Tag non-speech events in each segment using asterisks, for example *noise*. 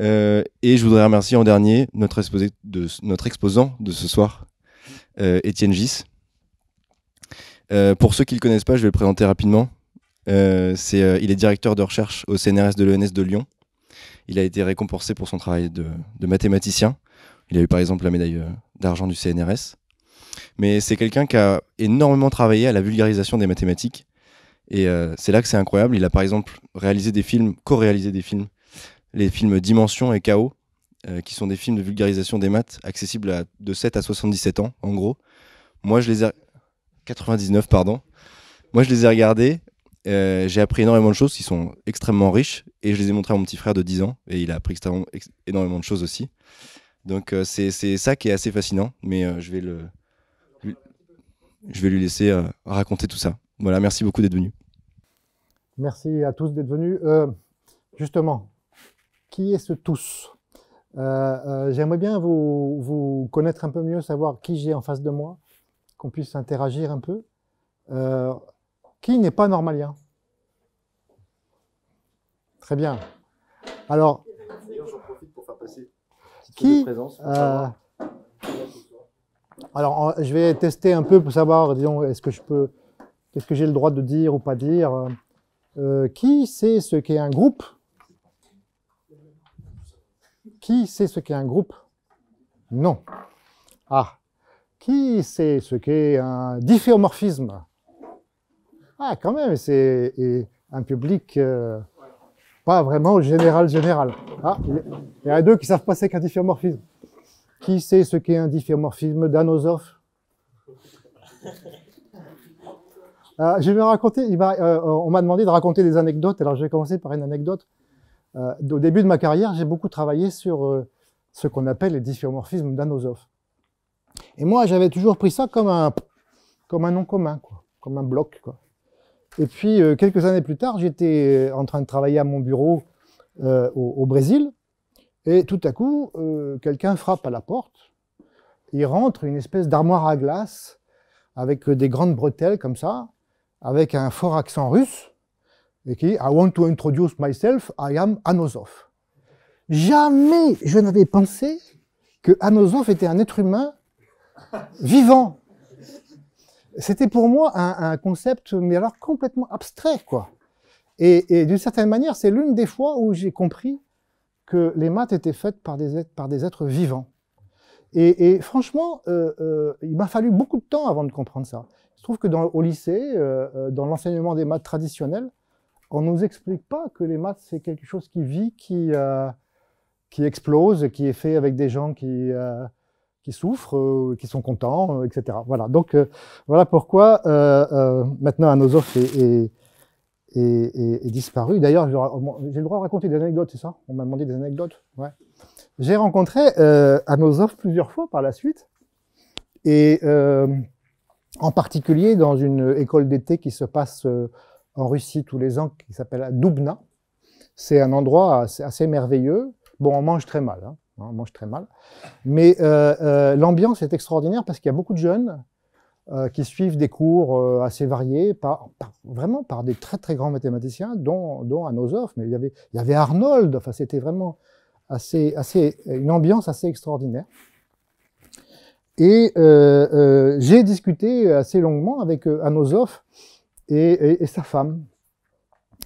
Euh, et je voudrais remercier en dernier notre, exposant de ce soir, euh, Étienne euh, pour ceux qui ne le connaissent pas, je vais le présenter rapidement. il est directeur de recherche au CNRS de l'ENS de Lyon. Il a été récompensé pour son travail de, de mathématicien. Il a eu par exemple la médaille d'argent du CNRS. Mais c'est quelqu'un qui a énormément travaillé à la vulgarisation des mathématiques. Et c'est là que c'est incroyable. Il a par exemple réalisé des films, co-réalisé des films les films Dimension et Chaos, euh, qui sont des films de vulgarisation des maths accessibles à, de 7 à 77 ans, en gros. Moi, je les ai. 99, pardon. Moi, je les ai regardés. Euh, j'ai appris énormément de choses qui sont extrêmement riches et je les ai montrés à mon petit frère de 10 ans et il a appris énormément de choses aussi. Donc, euh, c'est ça qui est assez fascinant, mais je vais le. je vais lui laisser raconter tout ça. Voilà, merci beaucoup d'être venu. Merci à tous d'être venus. justement, qui est ce tous euh, euh, J'aimerais bien vous, connaître un peu mieux, savoir qui j'ai en face de moi, qu'on puisse interagir un peu. Euh, qui n'est pas normalien Très bien. Alors. qui, alors, je vais tester un peu pour savoir, disons, est-ce que je peux, qu'est-ce que j'ai le droit de dire ou pas dire. qui c'est ce qu'est un groupe qui sait ce qu'est un groupe Non. Ah. Qui sait ce qu'est un difféomorphisme Ah, quand même, c'est un public euh, pas vraiment général général. Ah, il y en a deux qui savent pas qu'est qu'un difféomorphisme. Qui sait ce qu'est un difféomorphisme d'Anosov euh, je vais raconter, il euh, on m'a demandé de raconter des anecdotes, alors je vais commencer par une anecdote. Euh, au début de ma carrière, j'ai beaucoup travaillé sur euh, ce qu'on appelle les dysphéromorphismes d'anosov. Et moi, j'avais toujours pris ça comme un, nom commun, comme un bloc. Et puis, euh, quelques années plus tard, j'étais en train de travailler à mon bureau au, Brésil, et tout à coup, quelqu'un frappe à la porte. Il rentre une espèce d'armoire à glace avec des grandes bretelles comme ça, avec un fort accent russe. Okay, I want to introduce myself, I am Anosov. Jamais je n'avais pensé que Anosov était un être humain vivant. C'était pour moi un, concept, mais alors complètement abstrait, quoi. Et, d'une certaine manière, c'est l'une des fois où j'ai compris que les maths étaient faites par des êtres, par des êtres vivants. Et, franchement, euh, euh, il m'a fallu beaucoup de temps avant de comprendre ça. Je trouve que dans, au lycée, euh, dans l'enseignement des maths traditionnels, on ne nous explique pas que les maths, c'est quelque chose qui vit, qui, euh, qui explose, qui est fait avec des gens qui, euh, qui souffrent, euh, qui sont contents, etc. Voilà, donc voilà pourquoi maintenant Anosov est, est, est, disparu. D'ailleurs, j'ai le droit de raconter des anecdotes, c'est ça On m'a demandé des anecdotes ouais. J'ai rencontré Anosov plusieurs fois par la suite, et en particulier dans une école d'été qui se passe en Russie tous les ans qui s'appelle Dubna. C'est un endroit assez, merveilleux. Bon, on mange très mal, hein. on mange très mal. Mais euh, euh, l'ambiance est extraordinaire parce qu'il y a beaucoup de jeunes euh, qui suivent des cours assez variés, par, vraiment par des très très grands mathématiciens, dont, dont Anosov. Mais il y avait, il y avait Arnold. Enfin, c'était vraiment assez, assez, une ambiance assez extraordinaire. Et j'ai discuté assez longuement avec Anosov et, sa femme.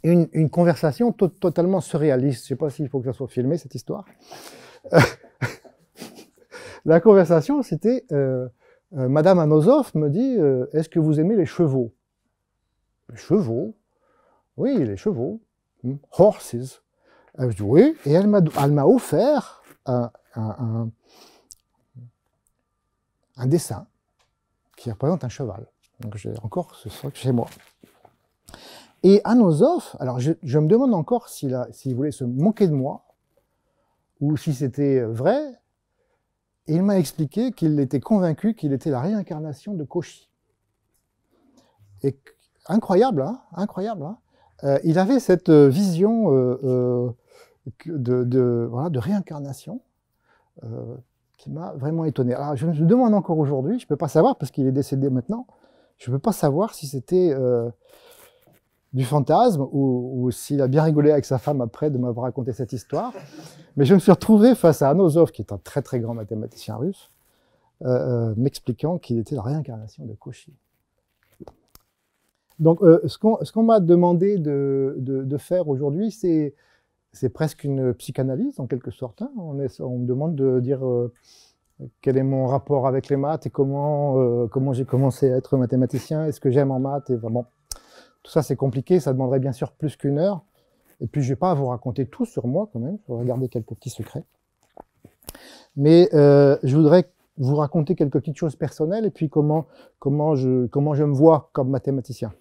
Une, conversation totalement surréaliste. Je ne sais pas s'il faut que ça soit filmé, cette histoire. Euh, *laughs* la conversation, c'était euh, euh, Madame Anosov me dit Est-ce que vous aimez les chevaux Les chevaux Oui, les chevaux. Hmm. Horses. Oui. Et elle m'a offert un dessin qui représente un cheval. Donc j'ai encore ce socle chez moi. Et Anosov, alors je, me demande encore s'il voulait se moquer de moi ou si c'était vrai. Et il m'a expliqué qu'il était convaincu qu'il était la réincarnation de Cauchy. Et incroyable, hein, incroyable. Hein. Euh, il avait cette euh, vision euh, de, de, de, réincarnation qui m'a vraiment étonné. Alors je me demande encore aujourd'hui, je ne peux pas savoir parce qu'il est décédé maintenant, je ne peux pas savoir si c'était euh, du fantasme ou, s'il a bien rigolé avec sa femme après de m'avoir raconté cette histoire. Mais je me suis retrouvé face à Anosov, qui est un très très grand mathématicien russe, euh, euh, m'expliquant qu'il était la réincarnation de Cauchy. Donc ce qu'on m'a demandé de, faire aujourd'hui, c'est presque une psychanalyse en quelque sorte. Hein. On, est, on, me demande de dire quel est mon rapport avec les maths et comment, euh, j'ai commencé à être mathématicien, est-ce que j'aime en maths et, vraiment Tout ça, c'est compliqué, ça demanderait bien sûr plus qu'une heure. Et puis, je ne vais pas vous raconter tout sur moi quand même, je vais regarder quelques petits secrets. Mais euh, je voudrais vous raconter quelques petites choses personnelles et puis comment, je, me vois comme mathématicien.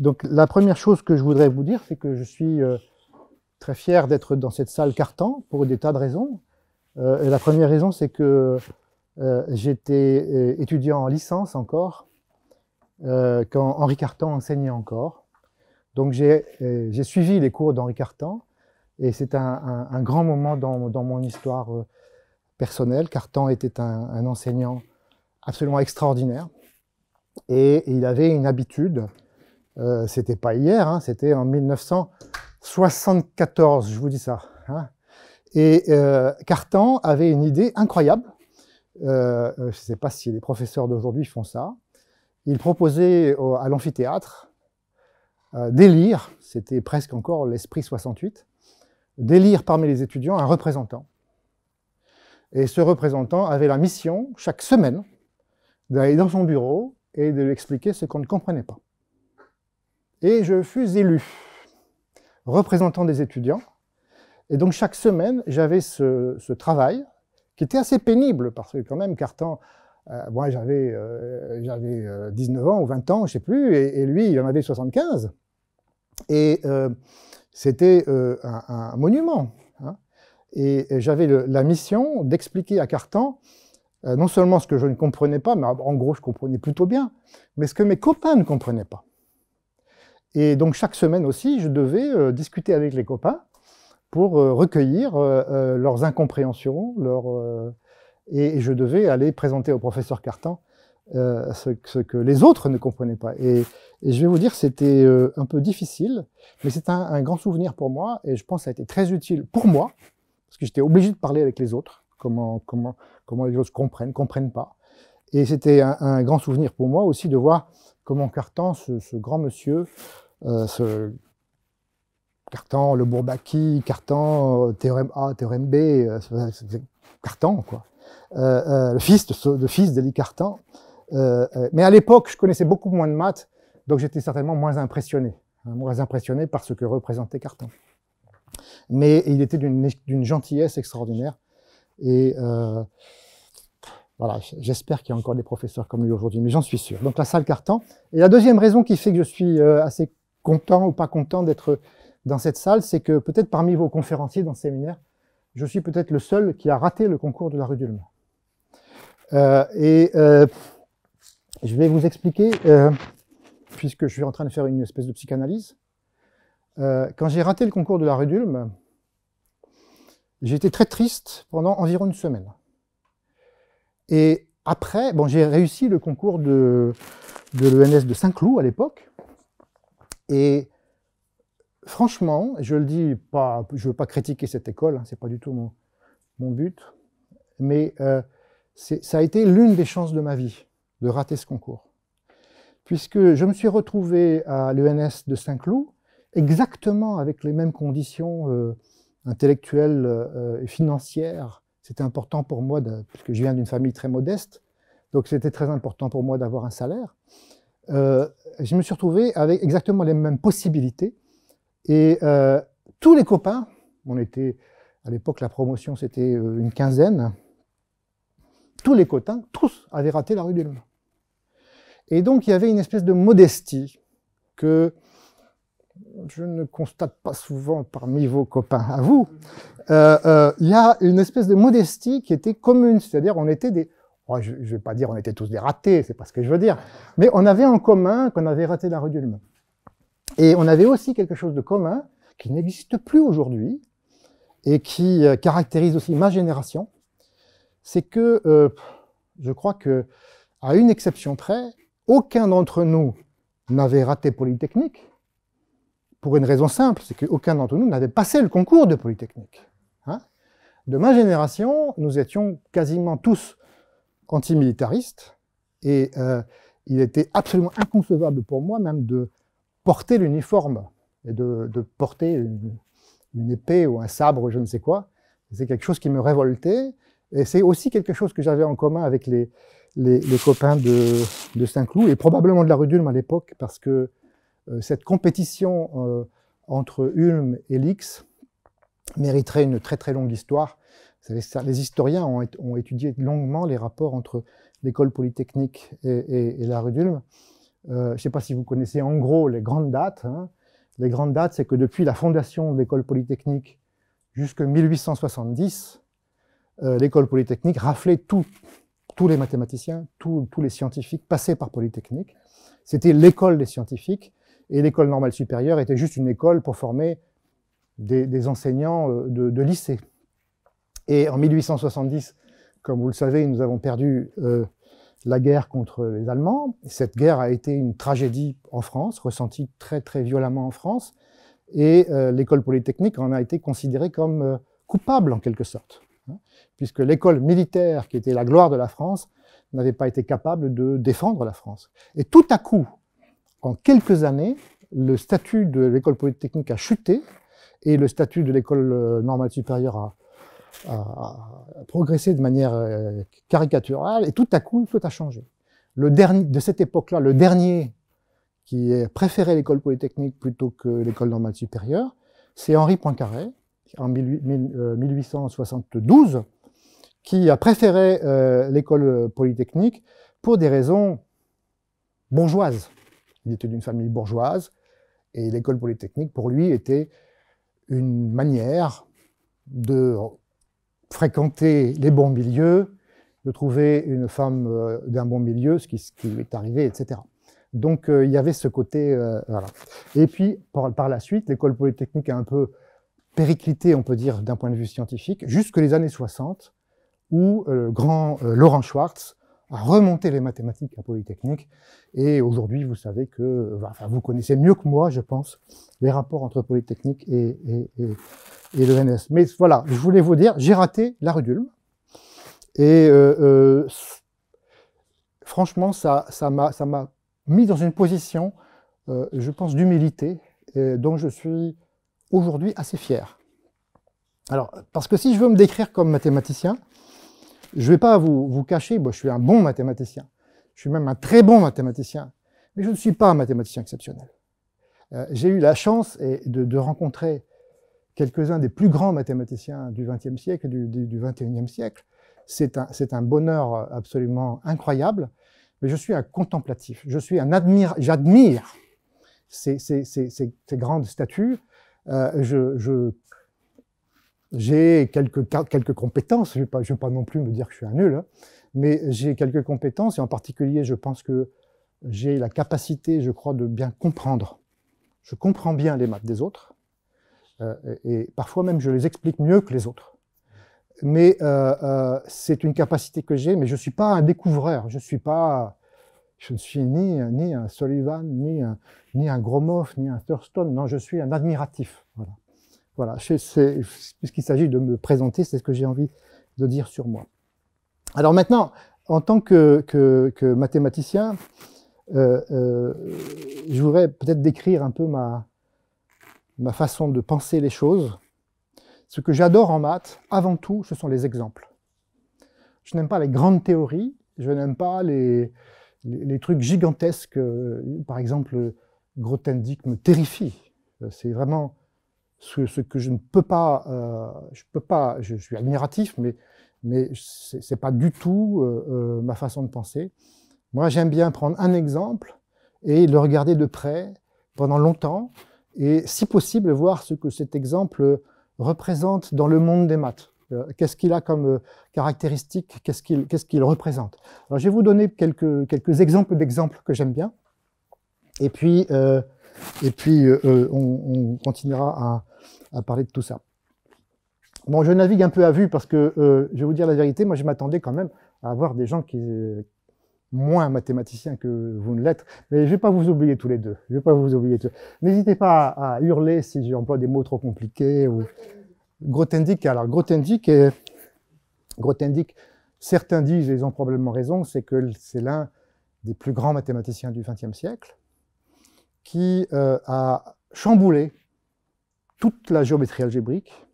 Donc, la première chose que je voudrais vous dire, c'est que je suis euh, très fier d'être dans cette salle carton pour des tas de raisons. Euh, la première raison, c'est que euh, j'étais euh, étudiant en licence encore, quand Henri Cartan enseignait encore. Donc j'ai suivi les cours d'Henri Cartan, et c'est un, grand moment dans, mon histoire personnelle. Cartan était un, enseignant absolument extraordinaire, et, il avait une habitude, euh, c'était pas hier, hein, c'était en 1974, je vous dis ça. Hein. Et euh, Cartan avait une idée incroyable. Euh, euh, je ne sais pas si les professeurs d'aujourd'hui font ça. Il proposait à l'amphithéâtre d'élire, c'était presque encore l'esprit 68, d'élire parmi les étudiants un représentant. Et ce représentant avait la mission, chaque semaine, d'aller dans son bureau et de lui expliquer ce qu'on ne comprenait pas. Et je fus élu représentant des étudiants et donc chaque semaine, j'avais ce, travail qui était assez pénible parce que quand même, Cartan, euh, moi j'avais euh, j'avais 19 euh, ans ou 20 ans, je ne sais plus, et, lui il en avait 75. Et c'était un, monument. Hein. Et, et j'avais la mission d'expliquer à Cartan non seulement ce que je ne comprenais pas, mais en gros je comprenais plutôt bien, mais ce que mes copains ne comprenaient pas. Et donc chaque semaine aussi, je devais discuter avec les copains pour euh, recueillir euh, euh, leurs incompréhensions, et je devais aller présenter au professeur Cartan ce, que les autres ne comprenaient pas. Et, je vais vous dire, c'était un peu difficile, mais c'est un, grand souvenir pour moi, et je pense que ça a été très utile pour moi, parce que j'étais obligé de parler avec les autres, comment, comment, comment les autres comprennent, comprennent pas. Et c'était un, grand souvenir pour moi aussi de voir comment Cartan, ce, grand monsieur, Cartan, le Bourbaki, Cartan, euh, théorème A, théorème B, euh, Cartan, quoi. Euh, le fils de, le fils d'Élie Cartan. mais à l'époque, je connaissais beaucoup moins de maths, donc j'étais certainement moins impressionné, hein, moins impressionné par ce que représentait Cartan. Mais il était d'une gentillesse extraordinaire. Et voilà, j'espère qu'il y a encore des professeurs comme lui aujourd'hui, mais j'en suis sûr. Donc la salle Cartan. Et la deuxième raison qui fait que je suis assez content ou pas content d'être dans cette salle, c'est que peut-être parmi vos conférenciers dans le séminaire, je suis peut-être le seul qui a raté le concours de la rue d'Ulme. Euh, et euh, je vais vous expliquer, euh, puisque je suis en train de faire une espèce de psychanalyse, quand j'ai raté le concours de la rue d'Ulm, j'ai été très triste pendant environ une semaine. Et après, bon, j'ai réussi le concours de, de l'ENS de Saint-Cloud à l'époque, et franchement, je ne dis je veux pas critiquer cette école, ce hein, c'est pas du tout mon, but, mais euh, ça a été l'une des chances de ma vie de rater ce concours, puisque je me suis retrouvé à l'ENS de Saint-Cloud exactement avec les mêmes conditions euh, intellectuelles euh, et financières. C'était important pour moi, puisque je viens d'une famille très modeste, donc c'était très important pour moi d'avoir un salaire. je me suis retrouvé avec exactement les mêmes possibilités et euh, tous les copains, on était, à l'époque, la promotion, c'était euh, une quinzaine, tous les cotins, tous, avaient raté la rue du Et donc, il y avait une espèce de modestie que je ne constate pas souvent parmi vos copains à vous. Euh, il y a une espèce de modestie qui était commune, c'est-à-dire on était des... je ne vais pas dire on était tous des ratés, c'est pas ce que je veux dire, mais on avait en commun qu'on avait raté la rue du et on avait aussi quelque chose de commun qui n'existe plus aujourd'hui et qui euh, caractérise aussi ma génération, c'est que euh, je crois que, à une exception près, aucun d'entre nous n'avait raté Polytechnique pour une raison simple, c'est qu'aucun d'entre nous n'avait passé le concours de Polytechnique. Hein. de ma génération, nous étions quasiment tous antimilitaristes et euh, il était absolument inconcevable pour moi même de porter l'uniforme et de, porter une, épée ou un sabre, je ne sais quoi. C'est quelque chose qui me révoltait. Et c'est aussi quelque chose que j'avais en commun avec les, les, copains de, de Saint-Cloud et probablement de la rue d'Ulm à l'époque, parce que euh, cette compétition euh, entre Ulm et Lix mériterait une très très longue histoire. Vous savez, les historiens ont, étudié longuement les rapports entre l'école polytechnique et, et la rue d'Ulm. Euh, je ne sais pas si vous connaissez en gros les grandes dates. Hein. Les grandes dates, c'est que depuis la fondation de l'école polytechnique jusqu'en 1870, euh, l'école polytechnique raflait tout, tous les mathématiciens, tous les scientifiques passés par Polytechnique. C'était l'école des scientifiques et l'école normale supérieure était juste une école pour former des, enseignants euh, de, lycée. Et en 1870, comme vous le savez, nous avons perdu la guerre contre les Allemands. Cette guerre a été une tragédie en France, ressentie très très violemment en France, et euh, l'école polytechnique en a été considérée comme euh, coupable en quelque sorte, hein, puisque l'école militaire, qui était la gloire de la France, n'avait pas été capable de défendre la France. Et tout à coup, en quelques années, le statut de l'école polytechnique a chuté et le statut de l'école euh, normale supérieure a, à, progresser de manière euh, caricaturale, et tout à coup, il faut changer Le dernier, de cette époque-là, le dernier qui préféré l'école polytechnique plutôt que l'école normale supérieure, c'est Henri Poincaré, en 1872, euh, qui a préféré euh, l'école polytechnique pour des raisons bourgeoises. Il était d'une famille bourgeoise, et l'école polytechnique, pour lui, était une manière de fréquenter les bons milieux, de trouver une femme euh, d'un bon milieu, ce qui, lui est arrivé, etc. Donc euh, il y avait ce côté. Euh, et puis, par, par la suite, l'école polytechnique a un peu périclité, on peut dire, d'un point de vue scientifique, jusque les années 60, où le grand Laurent Schwartz à remonter les mathématiques à Polytechnique. Et aujourd'hui, vous savez que, euh, enfin, vous connaissez mieux que moi, je pense, les rapports entre Polytechnique et, et, le NS. Mais voilà, je voulais vous dire, j'ai raté la rue d'Ulm. Et euh, euh, franchement, ça m'a ça mis dans une position, je pense, d'humilité, dont je suis aujourd'hui assez fier. Alors, parce que si je veux me décrire comme mathématicien, je ne vais pas vous, vous cacher, moi, je suis un bon mathématicien. Je suis même un très bon mathématicien. Mais je ne suis pas un mathématicien exceptionnel. Euh, j'ai eu la chance et de, rencontrer quelques-uns des plus grands mathématiciens du XXe siècle, du, du, du XXIe siècle. C'est un, un, bonheur absolument incroyable. Mais je suis un contemplatif. Je suis un J'admire ces, ces, grandes statues. Euh, je, je j'ai quelques, quelques compétences, je ne vais, pas non plus me dire que je suis un nul, hein. mais j'ai quelques compétences, et en particulier, je pense que j'ai la capacité, je crois, de bien comprendre. Je comprends bien les maths des autres, euh, et parfois même je les explique mieux que les autres. Mais euh, euh, c'est une capacité que j'ai, mais je ne suis pas un découvreur, je, suis pas, je ne suis ni, ni un Sullivan, ni un, ni un Gromov, ni un Thurston, non, je suis un admiratif. Voilà. Voilà, puisqu'il s'agit de me présenter, c'est ce que j'ai envie de dire sur moi. Alors maintenant, en tant que, mathématicien, euh, euh, je voudrais peut-être décrire un peu ma, façon de penser les choses. Ce que j'adore en maths, avant tout, ce sont les exemples. Je n'aime pas les grandes théories, je n'aime pas les, les, trucs gigantesques. Euh, par exemple, Grothendieck me terrifie. C'est vraiment ce, que je ne peux pas, euh, je peux pas, je, suis admiratif, mais, mais c'est pas du tout euh, euh, ma façon de penser. Moi, j'aime bien prendre un exemple et le regarder de près pendant longtemps et, si possible, voir ce que cet exemple représente dans le monde des maths. Qu'est-ce qu'il a comme caractéristique Qu'est-ce qu'il représente Alors, je vais vous donner quelques, quelques exemples d'exemples que j'aime bien. Et puis, et puis on, continuera à, à parler de tout ça. Bon, je navigue un peu à vue parce que, euh, je vais vous dire la vérité, moi je m'attendais quand même à avoir des gens qui sont euh, moins mathématiciens que vous ne l'êtes, mais je ne vais pas vous oublier tous les deux. Je vais pas vous oublier tous. N'hésitez pas à, hurler si j'emploie des mots trop compliqués. Ou... Grothendieck, alors Grothendieck, est Grothendieck, certains disent, et ils ont probablement raison, c'est que c'est l'un des plus grands mathématiciens du XXe siècle qui euh, a chamboulé toute la géométrie algébrique,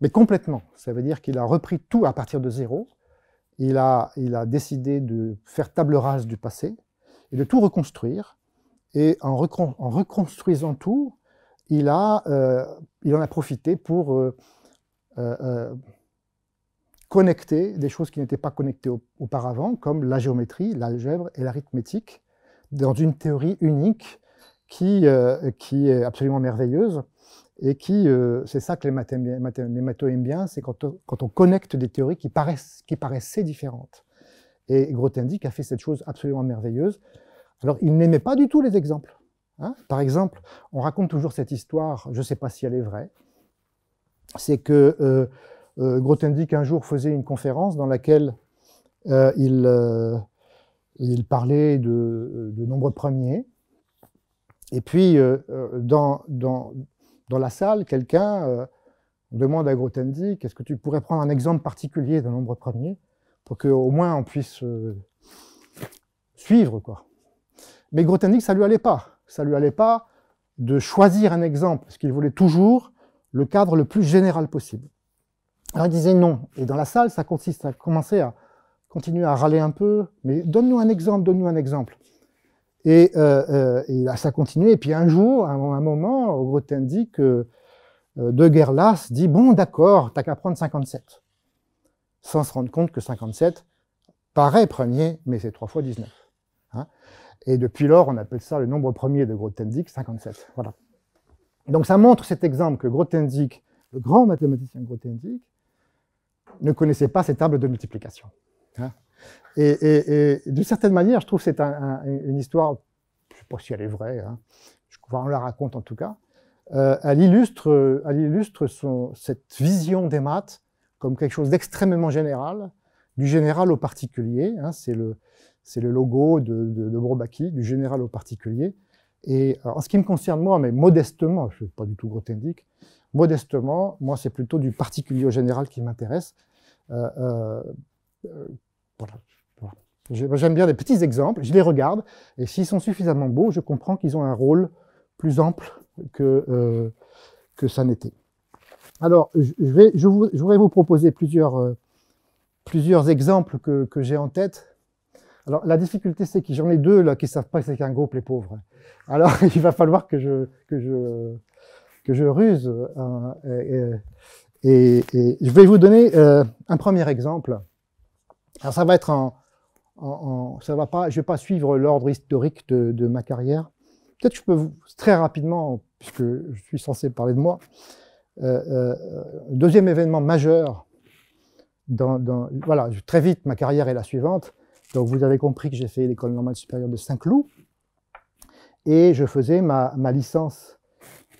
mais complètement. Ça veut dire qu'il a repris tout à partir de zéro. Il a, il a décidé de faire table rase du passé et de tout reconstruire. Et en, reconstruisant tout, il, a, euh, il en a profité pour euh, euh, connecter des choses qui n'étaient pas connectées auparavant, comme la géométrie, l'algèbre et l'arithmétique, dans une théorie unique qui, euh, qui est absolument merveilleuse et qui, euh, c'est ça que les mathématiques aiment bien, c'est quand, on connecte des théories qui, paraissent, qui paraissaient différentes. Et Grothendieck a fait cette chose absolument merveilleuse. Alors, il n'aimait pas du tout les exemples. Hein. Par exemple, on raconte toujours cette histoire, je ne sais pas si elle est vraie, c'est que euh, euh Grothendieck un jour faisait une conférence dans laquelle il, il parlait de, de nombreux premiers, et puis, euh, euh, dans, dans, dans, la salle, quelqu'un euh, demande à Grotendi « ce que tu pourrais prendre un exemple particulier d'un nombre premier pour qu'au moins on puisse suivre. Quoi. Mais Grothendieck, ça ne lui allait pas. Ça lui allait pas de choisir un exemple, parce qu'il voulait toujours le cadre le plus général possible. Alors il disait non. Et dans la salle, ça consiste à commencer à continuer à râler un peu, mais donne-nous un exemple, donne-nous un exemple. Et, euh, euh et ça continue. Et puis un jour, à un, moment, au dit euh, De Guerlas dit Bon, d'accord, t'as qu'à prendre 57. Sans se rendre compte que 57 paraît premier, mais c'est 3 fois 19. Hein. et depuis lors, on appelle ça le nombre premier de Grothendieck, 57. Voilà. Donc ça montre cet exemple que Grothendieck, le grand mathématicien Grothendieck, ne connaissait pas ces tables de multiplication. Hein. Et, et, et d'une certaine manière, je trouve que c'est un, une histoire, je ne sais pas si elle est vraie, hein, je, on la raconte en tout cas, euh, elle illustre, euh, elle illustre son, cette vision des maths comme quelque chose d'extrêmement général, du général au particulier, hein, c'est le, le logo de, de, de Bourbaki, du général au particulier. Et euh, en ce qui me concerne moi, mais modestement, je ne suis pas du tout grotendique, modestement, moi c'est plutôt du particulier au général qui m'intéresse. Euh, euh, euh voilà. J'aime bien les petits exemples, je les regarde, et s'ils sont suffisamment beaux, je comprends qu'ils ont un rôle plus ample que, euh, que ça n'était. Alors, je, vais, je, vous, voudrais vous proposer plusieurs, euh, plusieurs exemples que, que j'ai en tête. Alors, la difficulté, c'est que j'en ai deux là, qui ne savent pas que c'est qu'un groupe, les pauvres. Alors, *laughs* il va falloir que je, que je, que je ruse. Hein, et, et, je vais vous donner euh, un premier exemple. Alors, ça va être en, ça va pas, je ne vais pas suivre l'ordre historique de, ma carrière. Peut-être que je peux très rapidement, puisque je suis censé parler de moi, euh, euh, deuxième événement majeur, dans, voilà, très vite, ma carrière est la suivante. Donc vous avez compris que j'ai fait l'école normale supérieure de Saint-Cloud, et je faisais ma, licence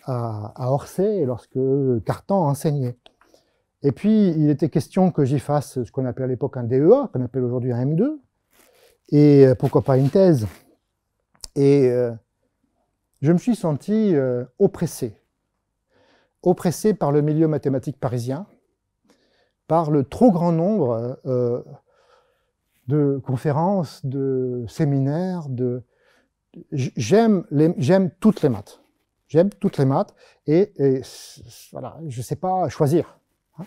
à, à, Orsay lorsque Cartan enseignait. Et puis, il était question que j'y fasse ce qu'on appelait à l'époque un DEA, qu'on appelle aujourd'hui un M2, et euh, pourquoi pas une thèse. Et euh, je me suis senti euh, oppressé, oppressé par le milieu mathématique parisien, par le trop grand nombre de conférences, de séminaires, de... J'aime toutes les maths. J'aime toutes les maths et, voilà, je ne sais pas choisir. Hein.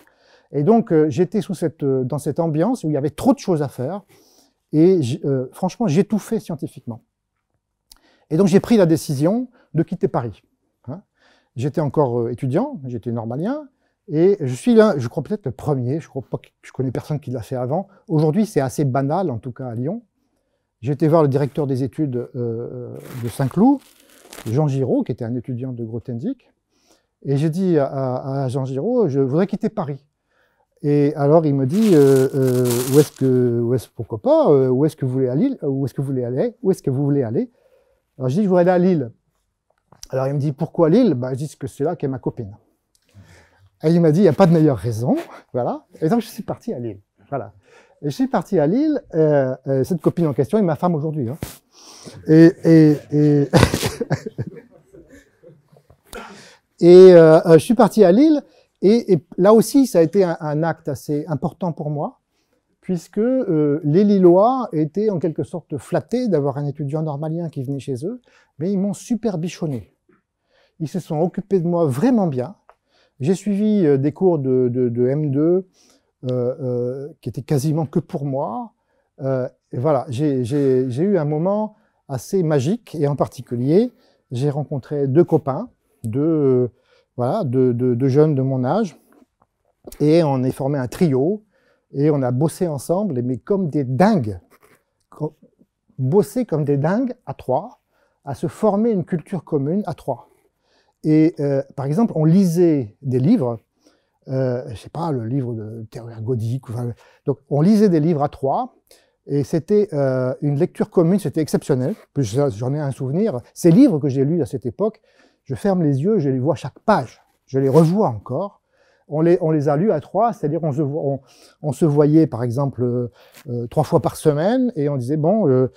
Et donc, j'étais cette, dans cette ambiance où il y avait trop de choses à faire, et euh, j'ai tout fait scientifiquement. Et donc j'ai pris la décision de quitter Paris. Hein. j'étais encore euh, étudiant, j'étais normalien, et je suis là, je crois peut-être le premier, je crois pas je connais personne qui l'a fait avant. Aujourd'hui, c'est assez banal, en tout cas à Lyon. J'étais voir le directeur des études euh, de Saint-Cloud, Jean Giraud, qui était un étudiant de Grothendieck, et j'ai dit à Jean Giraud, je voudrais quitter Paris. Et alors il me dit euh, euh, où est-ce que pourquoi pas euh, où est-ce que vous voulez aller où est-ce que vous voulez aller où est-ce que vous voulez aller Alors je dis je voudrais aller à Lille. Alors il me dit pourquoi Lille bah, je dis que c'est là qu'est ma copine. Et il m'a dit il n'y a pas de meilleure raison *laughs* voilà. Et donc je suis parti à Lille voilà. Et je suis parti à Lille cette copine en question est ma femme aujourd'hui. Hein. Et, et... et *laughs* je suis parti à Lille et, là aussi, ça a été un, acte assez important pour moi, puisque euh, les Lillois étaient en quelque sorte flattés d'avoir un étudiant normalien qui venait chez eux, mais ils m'ont super bichonné. Ils se sont occupés de moi vraiment bien. J'ai suivi euh, des cours de, M2 euh, qui étaient quasiment que pour moi. et voilà, j'ai eu un moment assez magique, et en particulier, j'ai rencontré deux copains, deux voilà, de, jeunes de mon âge. Et on est formé un trio et on a bossé ensemble, mais comme des dingues. bossé comme des dingues à trois, à se former une culture commune à trois. Et euh, par exemple, on lisait des livres, euh, je sais pas, le livre de Théorie Godic. donc, on lisait des livres à trois, et c'était euh, une lecture commune, c'était exceptionnel. J'en ai un souvenir. Ces livres que j'ai lus à cette époque, je ferme les yeux, je les vois chaque page, je les revois encore. On les, on les a lus à trois, c'est-à-dire on se, voyait par exemple euh, euh, trois fois par semaine et on disait bon, euh,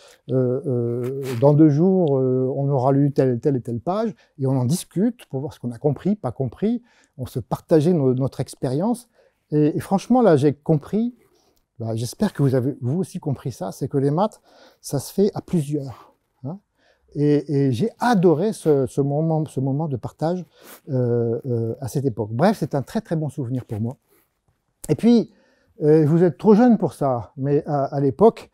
dans deux jours on aura lu telle, telle et telle page et on en discute pour voir ce qu'on a compris, pas compris. On se partageait notre expérience et, franchement là j'ai compris, bah, j'espère que vous avez vous aussi compris ça, c'est que les maths ça se fait à plusieurs et, j'ai adoré ce, moment, ce moment de partage euh, euh, à cette époque. Bref, c'est un très très bon souvenir pour moi. Et puis, euh, vous êtes trop jeune pour ça, mais à, l'époque,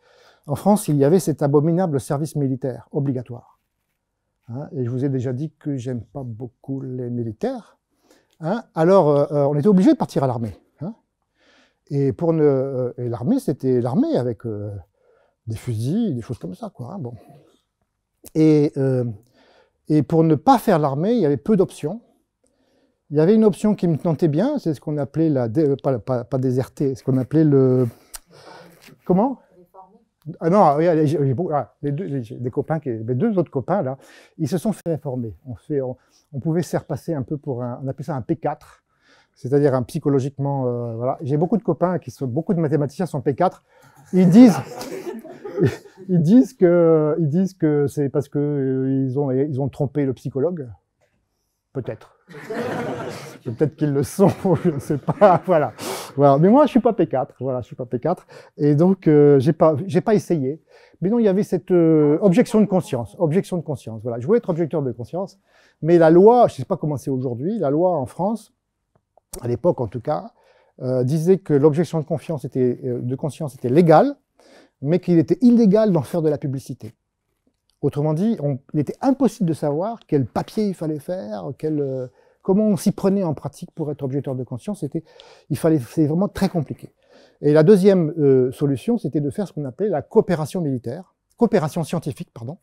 en France, il y avait cet abominable service militaire obligatoire. Hein, et je vous ai déjà dit que j'aime pas beaucoup les militaires. Hein, alors, on était obligé de partir à l'armée. Hein. et pour l'armée, c'était l'armée avec des fusils, des choses comme ça, quoi. bon, et, euh, et pour ne pas faire l'armée, il y avait peu d'options. Il y avait une option qui me tentait bien, c'est ce qu'on appelait la, euh, pas, déserté, ce qu'on appelait le comment ah non, oui, ah, des copains, qui, les deux autres copains là, ils se sont fait réformer. On, on pouvait se repasser un peu pour un, on appelait ça un P4 c'est-à-dire un hein, psychologiquement. Euh, voilà. J'ai beaucoup de copains qui sont, beaucoup de mathématiciens sont P4. Ils disent, *laughs* ils disent que, ils disent que c'est parce que euh, ils ont, ils ont trompé le psychologue. Peut-être. Peut-être qu'ils le sont, *laughs* je ne sais pas. *laughs* Voilà. voilà. Mais moi, je suis pas P4. Voilà, je suis pas P4. Et donc, euh, j'ai pas, j'ai pas essayé. Mais non, il y avait cette euh, objection de conscience. Objection de conscience. Voilà. Je voulais être objecteur de conscience. Mais la loi, je sais pas comment c'est aujourd'hui, la loi en France, à l'époque en tout cas, euh, disait que l'objection de, euh, de conscience était légale, mais qu'il était illégal d'en faire de la publicité. Autrement dit, on, il était impossible de savoir quel papier il fallait faire, euh, comment on s'y prenait en pratique pour être objecteur de conscience. C'était, il fallait, vraiment très compliqué. Et la deuxième solution, c'était de faire ce qu'on appelait la coopération militaire, coopération scientifique, pardon.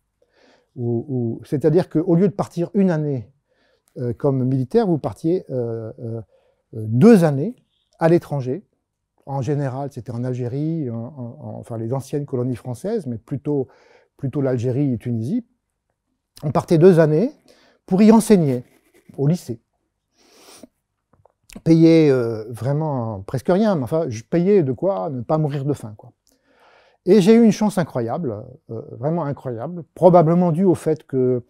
ou c'est-à-dire qu'au lieu de partir une année comme militaire, vous partiez euh, deux années à l'étranger. En général, c'était en Algérie, enfin les anciennes colonies françaises, mais plutôt, plutôt l'Algérie et Tunisie. On partait deux années pour y enseigner au lycée. Payer euh, vraiment presque rien, mais enfin, je payais de quoi ne pas mourir de faim. Quoi. Et j'ai eu une chance incroyable, euh, vraiment incroyable, probablement dû au fait que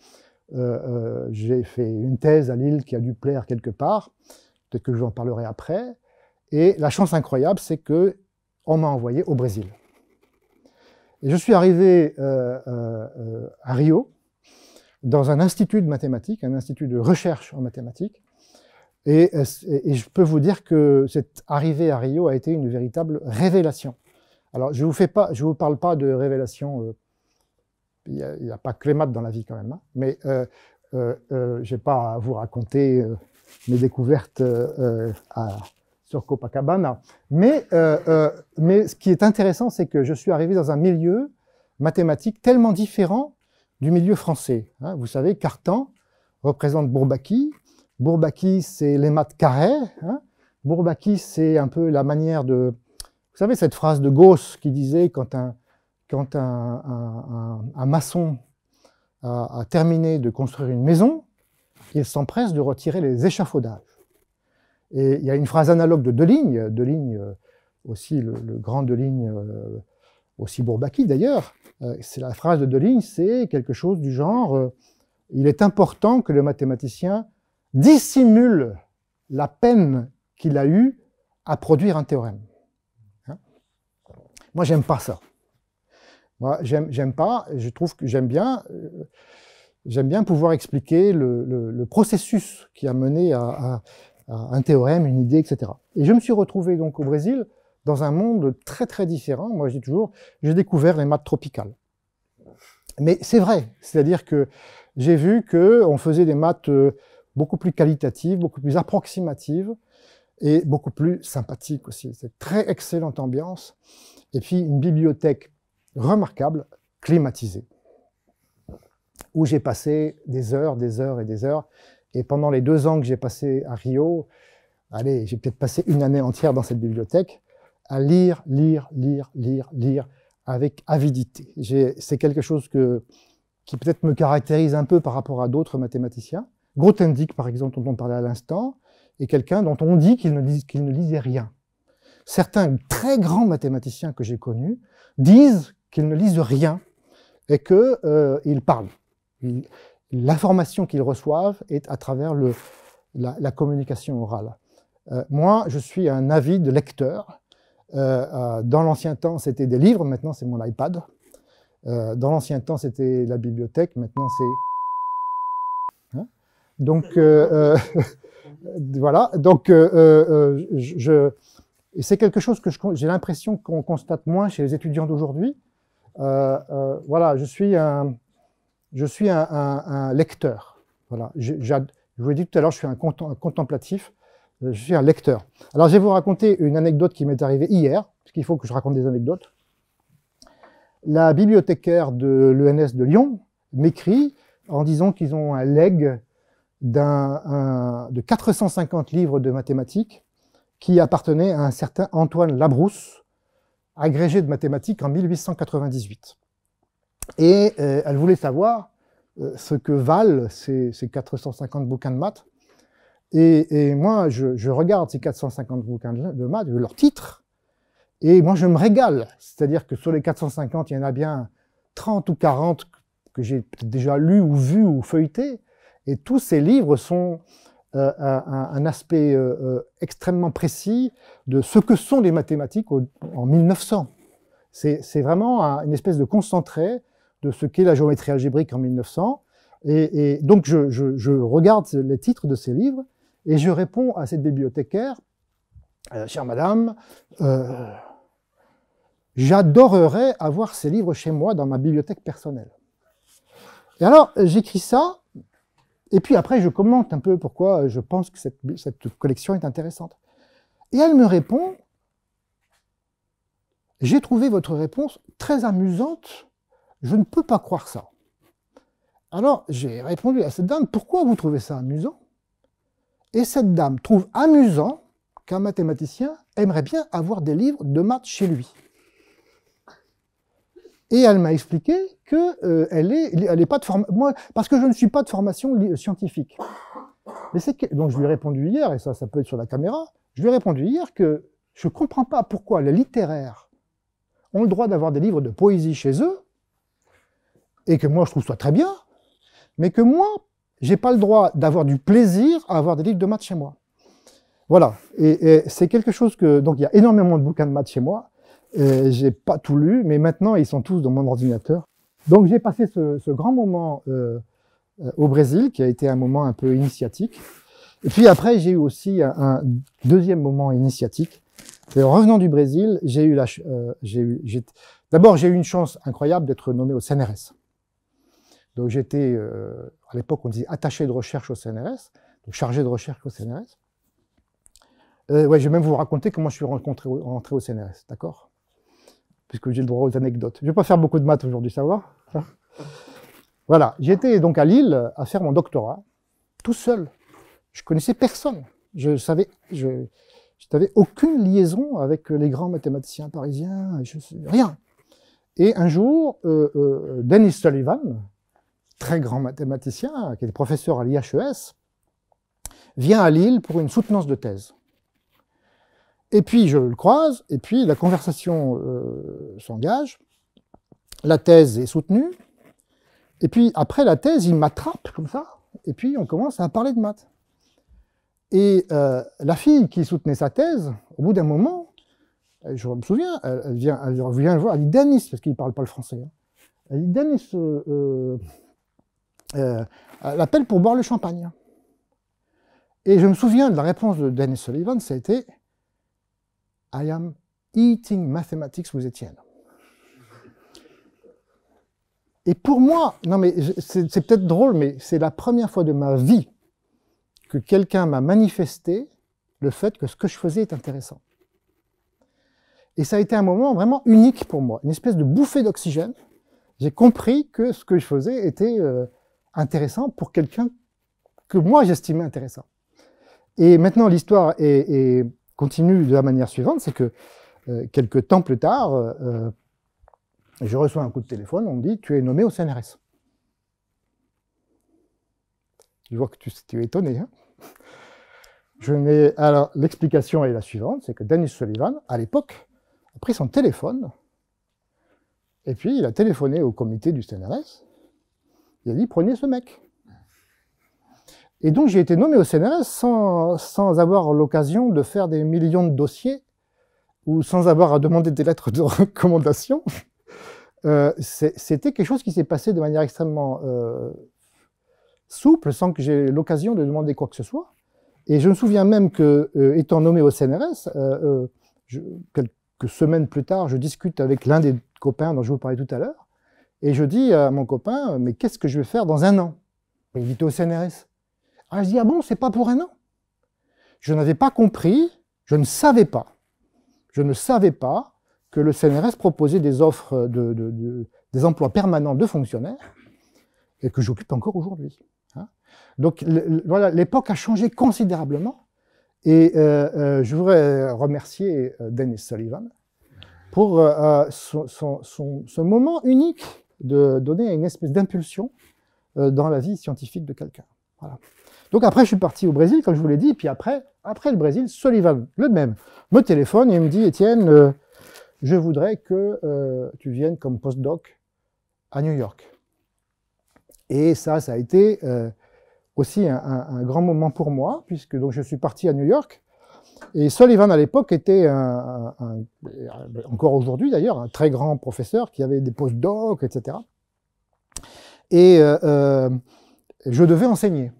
j'ai fait une thèse à Lille qui a dû plaire quelque part. Peut-être que je vous en parlerai après. Et la chance incroyable, c'est que on m'a envoyé au Brésil. Et je suis arrivé euh, euh, à Rio, dans un institut de mathématiques, un institut de recherche en mathématiques. Euh, et, je peux vous dire que cette arrivée à Rio a été une véritable révélation. Alors, je ne vous, fais pas, je vous parle pas de révélation. Il n'y a, pas que dans la vie, quand même. Hein. mais je n'ai pas à vous raconter mes découvertes euh, euh, sur Copacabana. Mais, euh, mais ce qui est intéressant, c'est que je suis arrivé dans un milieu mathématique tellement différent du milieu français. Hein. vous savez, Cartan représente Bourbaki. Bourbaki, c'est les maths carrés. Hein. Bourbaki, c'est un peu la manière de... Vous savez, cette phrase de Gauss qui disait quand un, quand un, maçon a, terminé de construire une maison, il s'empresse de retirer les échafaudages. Et il y a une phrase analogue de Deligne, Deligne euh, aussi le, grand grand Deligne, euh, aussi Bourbaki d'ailleurs, euh, c'est la phrase de Deligne, c'est quelque chose du genre il est important que le mathématicien dissimule la peine qu'il a eue à produire un théorème. Moi hein Moi, j'aime pas ça. Moi, j'aime pas, je trouve que j'aime bien j'aime bien pouvoir expliquer le, processus qui a mené à, un théorème, une idée, etc. Et je me suis retrouvé donc au Brésil dans un monde très très différent. Moi, je dis toujours, j'ai découvert les maths tropicales. Mais c'est vrai, c'est-à-dire que j'ai vu que on faisait des maths euh, beaucoup plus qualitatives, beaucoup plus approximatives et beaucoup plus sympathiques aussi. C'est très excellente ambiance et puis une bibliothèque remarquable, climatisée où j'ai passé des heures, des heures et des heures. Et pendant les deux ans que j'ai passé à Rio, allez, j'ai peut-être passé une année entière dans cette bibliothèque, à lire, lire, lire, lire, lire, avec avidité. C'est quelque chose qui peut-être me caractérise un peu par rapport à d'autres mathématiciens. Grothendieck, par exemple, dont on parlait à l'instant, est quelqu'un dont on dit qu'il ne, ne lisait rien. Certains très grands mathématiciens que j'ai connus disent qu'ils ne lisent rien et qu'ils euh, parlent. L'information qu'ils reçoivent est à travers le, la, communication orale. Euh, moi, je suis un de lecteur. Euh, euh, dans l'ancien temps, c'était des livres, maintenant c'est mon iPad. dans l'ancien temps, c'était la bibliothèque, maintenant c'est... Hein donc, *laughs* voilà, donc je... c'est quelque chose que j'ai l'impression qu'on constate moins chez les étudiants d'aujourd'hui. voilà, je suis un, je suis un, lecteur. Voilà. Je, vous l'ai dit tout à l'heure, je suis un, contemplatif, euh, je suis un lecteur. Alors, je vais vous raconter une anecdote qui m'est arrivée hier, parce qu'il faut que je raconte des anecdotes. La bibliothécaire de l'ENS de Lyon m'écrit en disant qu'ils ont un leg de 450 livres de mathématiques qui appartenait à un certain Antoine Labrousse, agrégé de mathématiques en 1898. Et euh, elle voulait savoir euh, ce que valent ces, 450 bouquins de maths. Et, moi, je, regarde ces 450 bouquins de, de maths, leurs titres, et moi, je me régale. C'est-à-dire que sur les 450, il y en a bien 30 ou 40 que j'ai déjà lu ou vu ou feuilleté. Et tous ces livres sont euh, un, aspect extrêmement précis de ce que sont les mathématiques en 1900. C'est vraiment une espèce de concentré de ce qu'est la géométrie algébrique en 1900. Et, donc, je, regarde les titres de ces livres et je réponds à cette bibliothécaire, euh, chère madame, euh, j'adorerais avoir ces livres chez moi dans ma bibliothèque personnelle. Et alors, j'écris ça, et puis après, je commente un peu pourquoi je pense que cette collection est intéressante. Et elle me répond, j'ai trouvé votre réponse très amusante je ne peux pas croire ça. Alors j'ai répondu à cette dame, pourquoi vous trouvez ça amusant Et cette dame trouve amusant qu'un mathématicien aimerait bien avoir des livres de maths chez lui. Et elle m'a expliqué qu'elle euh, elle est, elle pas de moi, parce que je ne suis pas de formation scientifique. donc je lui ai répondu hier, et ça, ça peut être sur la caméra, je lui ai répondu hier que je ne comprends pas pourquoi les littéraires ont le droit d'avoir des livres de poésie chez eux, et que moi je trouve ça très bien, mais que moi, j'ai pas le droit d'avoir du plaisir à avoir des livres de maths chez moi. Voilà, et, c'est quelque chose que... Donc il y a énormément de bouquins de maths chez moi, j'ai pas tout lu, mais maintenant ils sont tous dans mon ordinateur. Donc j'ai passé ce, grand moment euh, euh, au Brésil, qui a été un moment un peu initiatique. Et puis après, j'ai eu aussi un, deuxième moment initiatique. Et euh, en revenant du Brésil, j'ai eu la, j'ai eu, d'abord j'ai eu une chance incroyable d'être nommé au CNRS. Donc j'étais, euh, à l'époque on disait attaché de recherche au CNRS, donc chargé de recherche au CNRS. Euh, ouais, je vais même vous raconter comment je suis rencontré, rentré au CNRS, d'accord Puisque j'ai le droit aux anecdotes. Je ne vais pas faire beaucoup de maths aujourd'hui, ça va hein Voilà, j'étais donc à Lille à faire mon doctorat, tout seul. Je connaissais personne. Je savais, je, n'avais aucune liaison avec les grands mathématiciens parisiens, rien. Et un jour, euh, euh Dennis Sullivan, très grand mathématicien, qui est professeur à l'IHES, vient à Lille pour une soutenance de thèse. Et puis je le croise, et puis la conversation euh, s'engage, la thèse est soutenue, et puis après la thèse, il m'attrape comme ça, et puis on commence à parler de maths. Et euh, la fille qui soutenait sa thèse, au bout d'un moment, je me souviens, elle, vient, elle vient le voir, elle dit Danis », parce qu'il ne parle pas le français. Hein. Elle dit Danis euh, », euh, l'appel pour boire le champagne. Et je me souviens de la réponse de Dennis Sullivan, ça a été I am eating mathematics vous Étienne. Et pour moi, non mais c'est peut-être drôle, mais c'est la première fois de ma vie que quelqu'un m'a manifesté le fait que ce que je faisais est intéressant. Et ça a été un moment vraiment unique pour moi, une espèce de bouffée d'oxygène. J'ai compris que ce que je faisais était euh, intéressant pour quelqu'un que moi j'estimais intéressant. Et maintenant, l'histoire est, continue de la manière suivante, c'est que euh, quelques temps plus tard, euh, je reçois un coup de téléphone, on me dit tu es nommé au CNRS. Je vois que tu, tu es étonné. Hein. je alors, l'explication est la suivante, c'est que Dennis Sullivan, à l'époque, a pris son téléphone, et puis il a téléphoné au comité du CNRS, il a dit prenez ce mec. Et donc j'ai été nommé au CNRS sans, avoir l'occasion de faire des millions de dossiers ou sans avoir à demander des lettres de *laughs* recommandation. Euh, c'était quelque chose qui s'est passé de manière extrêmement euh, souple, sans que j'ai l'occasion de demander quoi que ce soit. Et je me souviens même que, euh, étant nommé au CNRS, quelques semaines plus tard, je discute avec l'un des copains dont je vous parlais tout à l'heure, et je dis à mon copain, mais qu'est-ce que je vais faire dans un an Il éviter au CNRS. Ah, je dis, ah bon, c'est pas pour un an. Je n'avais pas compris, je ne savais pas. Je ne savais pas que le CNRS proposait des offres de, des emplois permanents de fonctionnaires et que j'occupe encore aujourd'hui. Hein. Donc voilà, l'époque a changé considérablement et euh, euh, je voudrais remercier euh, Dennis Sullivan pour ce moment unique de donner une espèce d'impulsion euh, dans la vie scientifique de quelqu'un. Voilà. Donc après, je suis parti au Brésil, comme je vous l'ai dit, et puis après, après le Brésil, Sullivan, le même, me téléphone et me dit, Étienne, euh, je voudrais que euh, tu viennes comme postdoc à New York. Et ça, ça a été aussi un, un, grand moment pour moi, puisque donc je suis parti à New York, et Sullivan, à l'époque, était encore aujourd'hui d'ailleurs, un très grand professeur qui avait des post-docs, etc. Et euh, euh, je devais enseigner.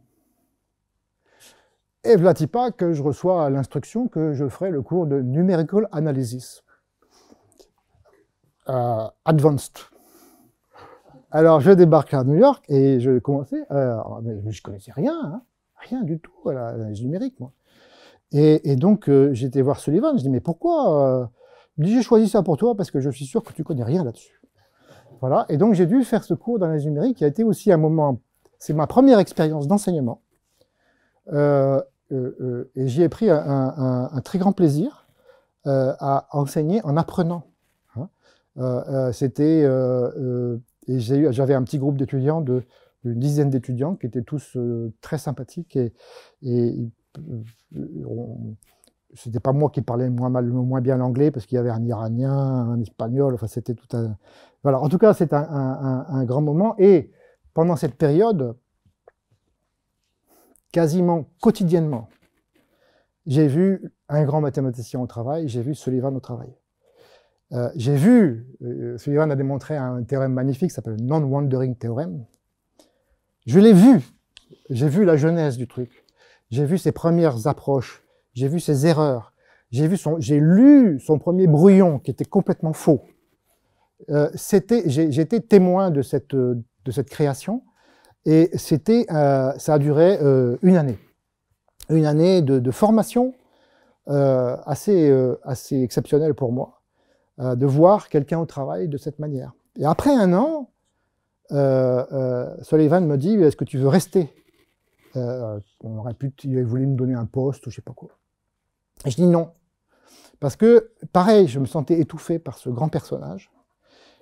Et voilà pas que je reçois l'instruction que je ferai le cours de Numerical Analysis. Euh, advanced. Alors, je débarque à New York et je commençais, euh, ne je connaissais rien, hein, rien du tout à l'analyse numérique, moi. Et, donc, euh, j'étais voir Sullivan, je dis, mais pourquoi euh? Il dit, j'ai choisi ça pour toi parce que je suis sûr que tu connais rien là-dessus. Voilà. Et donc, j'ai dû faire ce cours dans les numériques. qui a été aussi un moment. C'est ma première expérience d'enseignement. Euh, et j'y ai pris un, très grand plaisir à enseigner en apprenant. Hein. C'était. et j'avais un petit groupe d'étudiants de dizaine d'étudiants qui étaient tous très sympathiques et, et, c'était pas moi qui parlais moins, mal, moins bien l'anglais, parce qu'il y avait un Iranien, un Espagnol, enfin c'était tout un... Voilà, en tout cas c'est un, un, grand moment, et pendant cette période, quasiment quotidiennement, j'ai vu un grand mathématicien au travail, j'ai vu Sullivan au travail. Euh, j'ai vu, euh, Sullivan a démontré un théorème magnifique qui s'appelle Non-Wandering Theorem. Je l'ai vu, j'ai vu la jeunesse du truc. J'ai vu ses premières approches, j'ai vu ses erreurs, j'ai vu son, j'ai lu son premier brouillon qui était complètement faux. Euh, c'était, j'étais témoin de cette de cette création et c'était, euh, ça a duré euh, une année, une année de, formation assez assez exceptionnelle pour moi, de voir quelqu'un au travail de cette manière. Et après un an, Sullivan me dit, est-ce que tu veux rester euh, on aurait pu, il voulait me donner un poste ou je sais pas quoi. Et je dis non. Parce que, pareil, je me sentais étouffé par ce grand personnage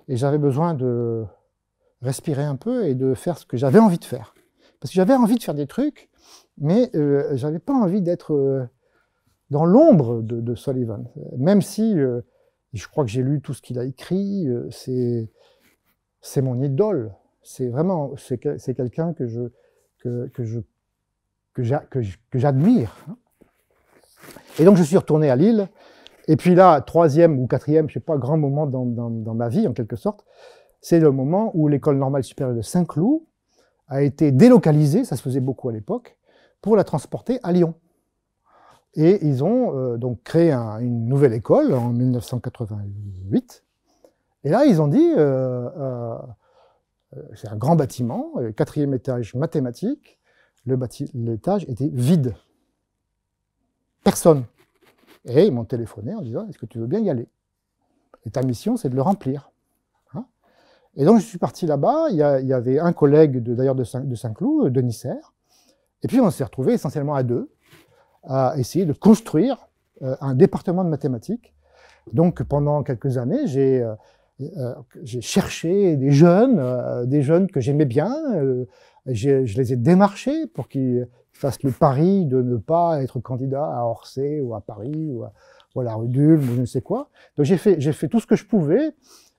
et j'avais besoin de respirer un peu et de faire ce que j'avais envie de faire. Parce que j'avais envie de faire des trucs, mais je euh, j'avais pas envie d'être euh, dans l'ombre de, Sullivan. Même si euh, je crois que j'ai lu tout ce qu'il a écrit, c'est c'est mon idole. C'est vraiment c'est quelqu'un que je que, que je que j'admire. Et donc je suis retourné à Lille. Et puis là, troisième ou quatrième, je sais pas, grand moment dans, ma vie en quelque sorte, c'est le moment où l'école normale supérieure de Saint-Cloud a été délocalisée, ça se faisait beaucoup à l'époque, pour la transporter à Lyon. Et ils ont euh, donc créé une nouvelle école en 1988. Et là, ils ont dit, euh, euh, c'est un grand bâtiment, quatrième étage mathématiques, le l'étage était vide. Personne. Et ils m'ont téléphoné en disant, est-ce que tu veux bien y aller Et ta mission, c'est de le remplir. Hein et donc, je suis parti là-bas. Il, y, avait un collègue, d'ailleurs, de, de Saint-Cloud, euh, Denis Serre. Et puis, on s'est retrouvé essentiellement à deux, à essayer de construire euh, un département de mathématiques. Donc, pendant quelques années, j'ai... Euh, euh, j'ai cherché des jeunes, euh, des jeunes que j'aimais bien. Euh, je les ai démarchés pour qu'ils fassent le pari de ne pas être candidat à Orsay ou à Paris ou à, la rue ou je ne sais quoi. Donc j'ai fait, tout ce que je pouvais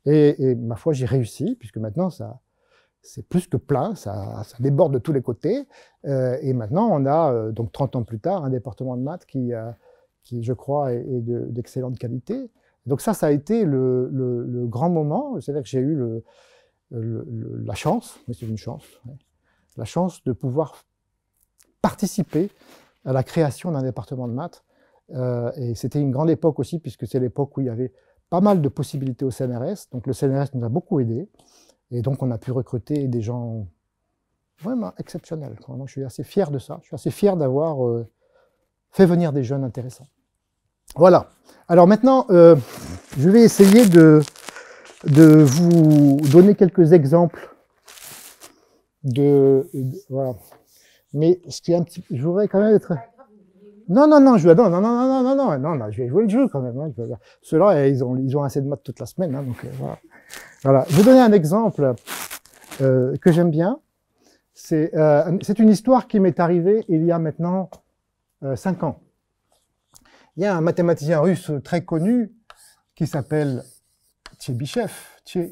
et, ma foi j'ai réussi puisque maintenant ça, c'est plus que plein, ça, déborde de tous les côtés. et maintenant, on a, donc 30 ans plus tard, un département de maths qui, je crois, est, d'excellente qualité. Donc ça, ça a été le, grand moment. C'est-à-dire que j'ai eu la chance, mais c'est une chance, la chance de pouvoir participer à la création d'un département de maths. Euh, et c'était une grande époque aussi, puisque c'est l'époque où il y avait pas mal de possibilités au CNRS. Donc le CNRS nous a beaucoup aidés. Et donc on a pu recruter des gens vraiment exceptionnels. donc je suis assez fier de ça. Je suis assez fier d'avoir euh, fait venir des jeunes intéressants. Voilà. Alors maintenant, euh, je vais essayer de, de vous donner quelques exemples de, voilà. Mais ce qui est un petit, je voudrais quand même être. Non, non, non, je non, non, non, non, non, non, non, non, je vais jouer le jeu quand même. Hein, Ceux-là, ils ont, ils ont assez de maths toute la semaine, hein, donc euh, voilà. Voilà. Je vais donner un exemple euh, que j'aime bien. C'est, euh, c'est une histoire qui m'est arrivée il y a maintenant 5 euh, ans. Il y a un mathématicien russe très connu qui s'appelle Tchebichev. Tchebichev.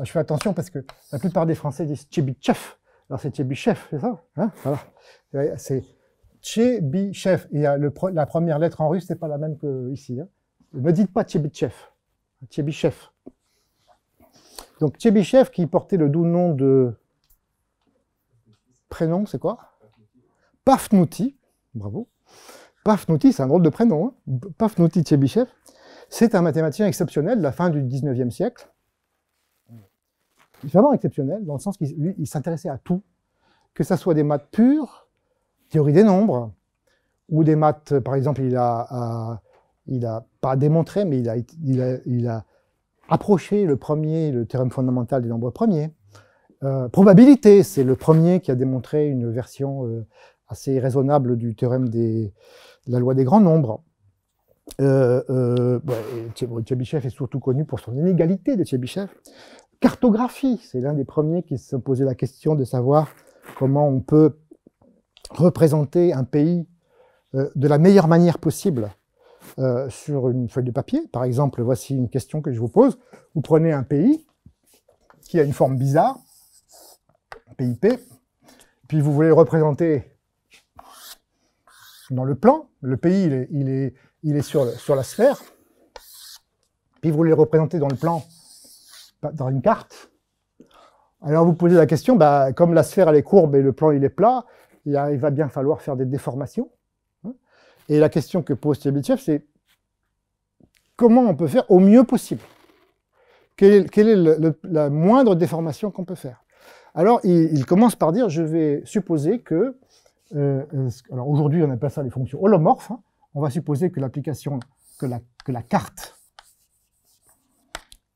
Euh, je fais attention parce que la plupart des Français disent Tchebichev. Alors c'est Tchebichev, c'est ça hein C'est Tchebichev. Et le, la première lettre en russe n'est pas la même que ici. me hein. Ne dites pas Tchebichev. Tchebichev. Donc Tchebichev qui portait le doux nom de prénom, c'est quoi Pafnouti bravo. Pafnuti, c'est un drôle de prénom, hein. Pafnouti c'est un mathématicien exceptionnel de la fin du 19e siècle. vraiment exceptionnel, dans le sens qu'il il s'intéressait à tout, que ce soit des maths pures, théorie des nombres, ou des maths, par exemple, il a, pas démontré, mais il a, approché le premier, le théorème fondamental des nombres premiers. Euh, probabilité, c'est le premier qui a démontré une version euh, assez raisonnable du théorème des, de la loi des grands nombres. Euh, euh bah, est surtout connu pour son inégalité de Tchébyshev. Cartographie, c'est l'un des premiers qui se posait la question de savoir comment on peut représenter un pays euh, de la meilleure manière possible euh, sur une feuille de papier. Par exemple, voici une question que je vous pose. Vous prenez un pays qui a une forme bizarre, un puis vous voulez le représenter dans le plan. Le pays, il est, il est, sur, sur la sphère. Puis vous les représentez représenter dans le plan, dans une carte. Alors vous posez la question, bah, comme la sphère elle est courbe et le plan il est plat, il va bien falloir faire des déformations. Hein. Et la question que pose Tchebyshev, c'est comment on peut faire au mieux possible Quelle est, est la moindre déformation qu'on peut faire Alors il, il, commence par dire, je vais supposer que euh, alors aujourd'hui, on appelle ça les fonctions holomorphes. Hein. On va supposer que l'application, que la, carte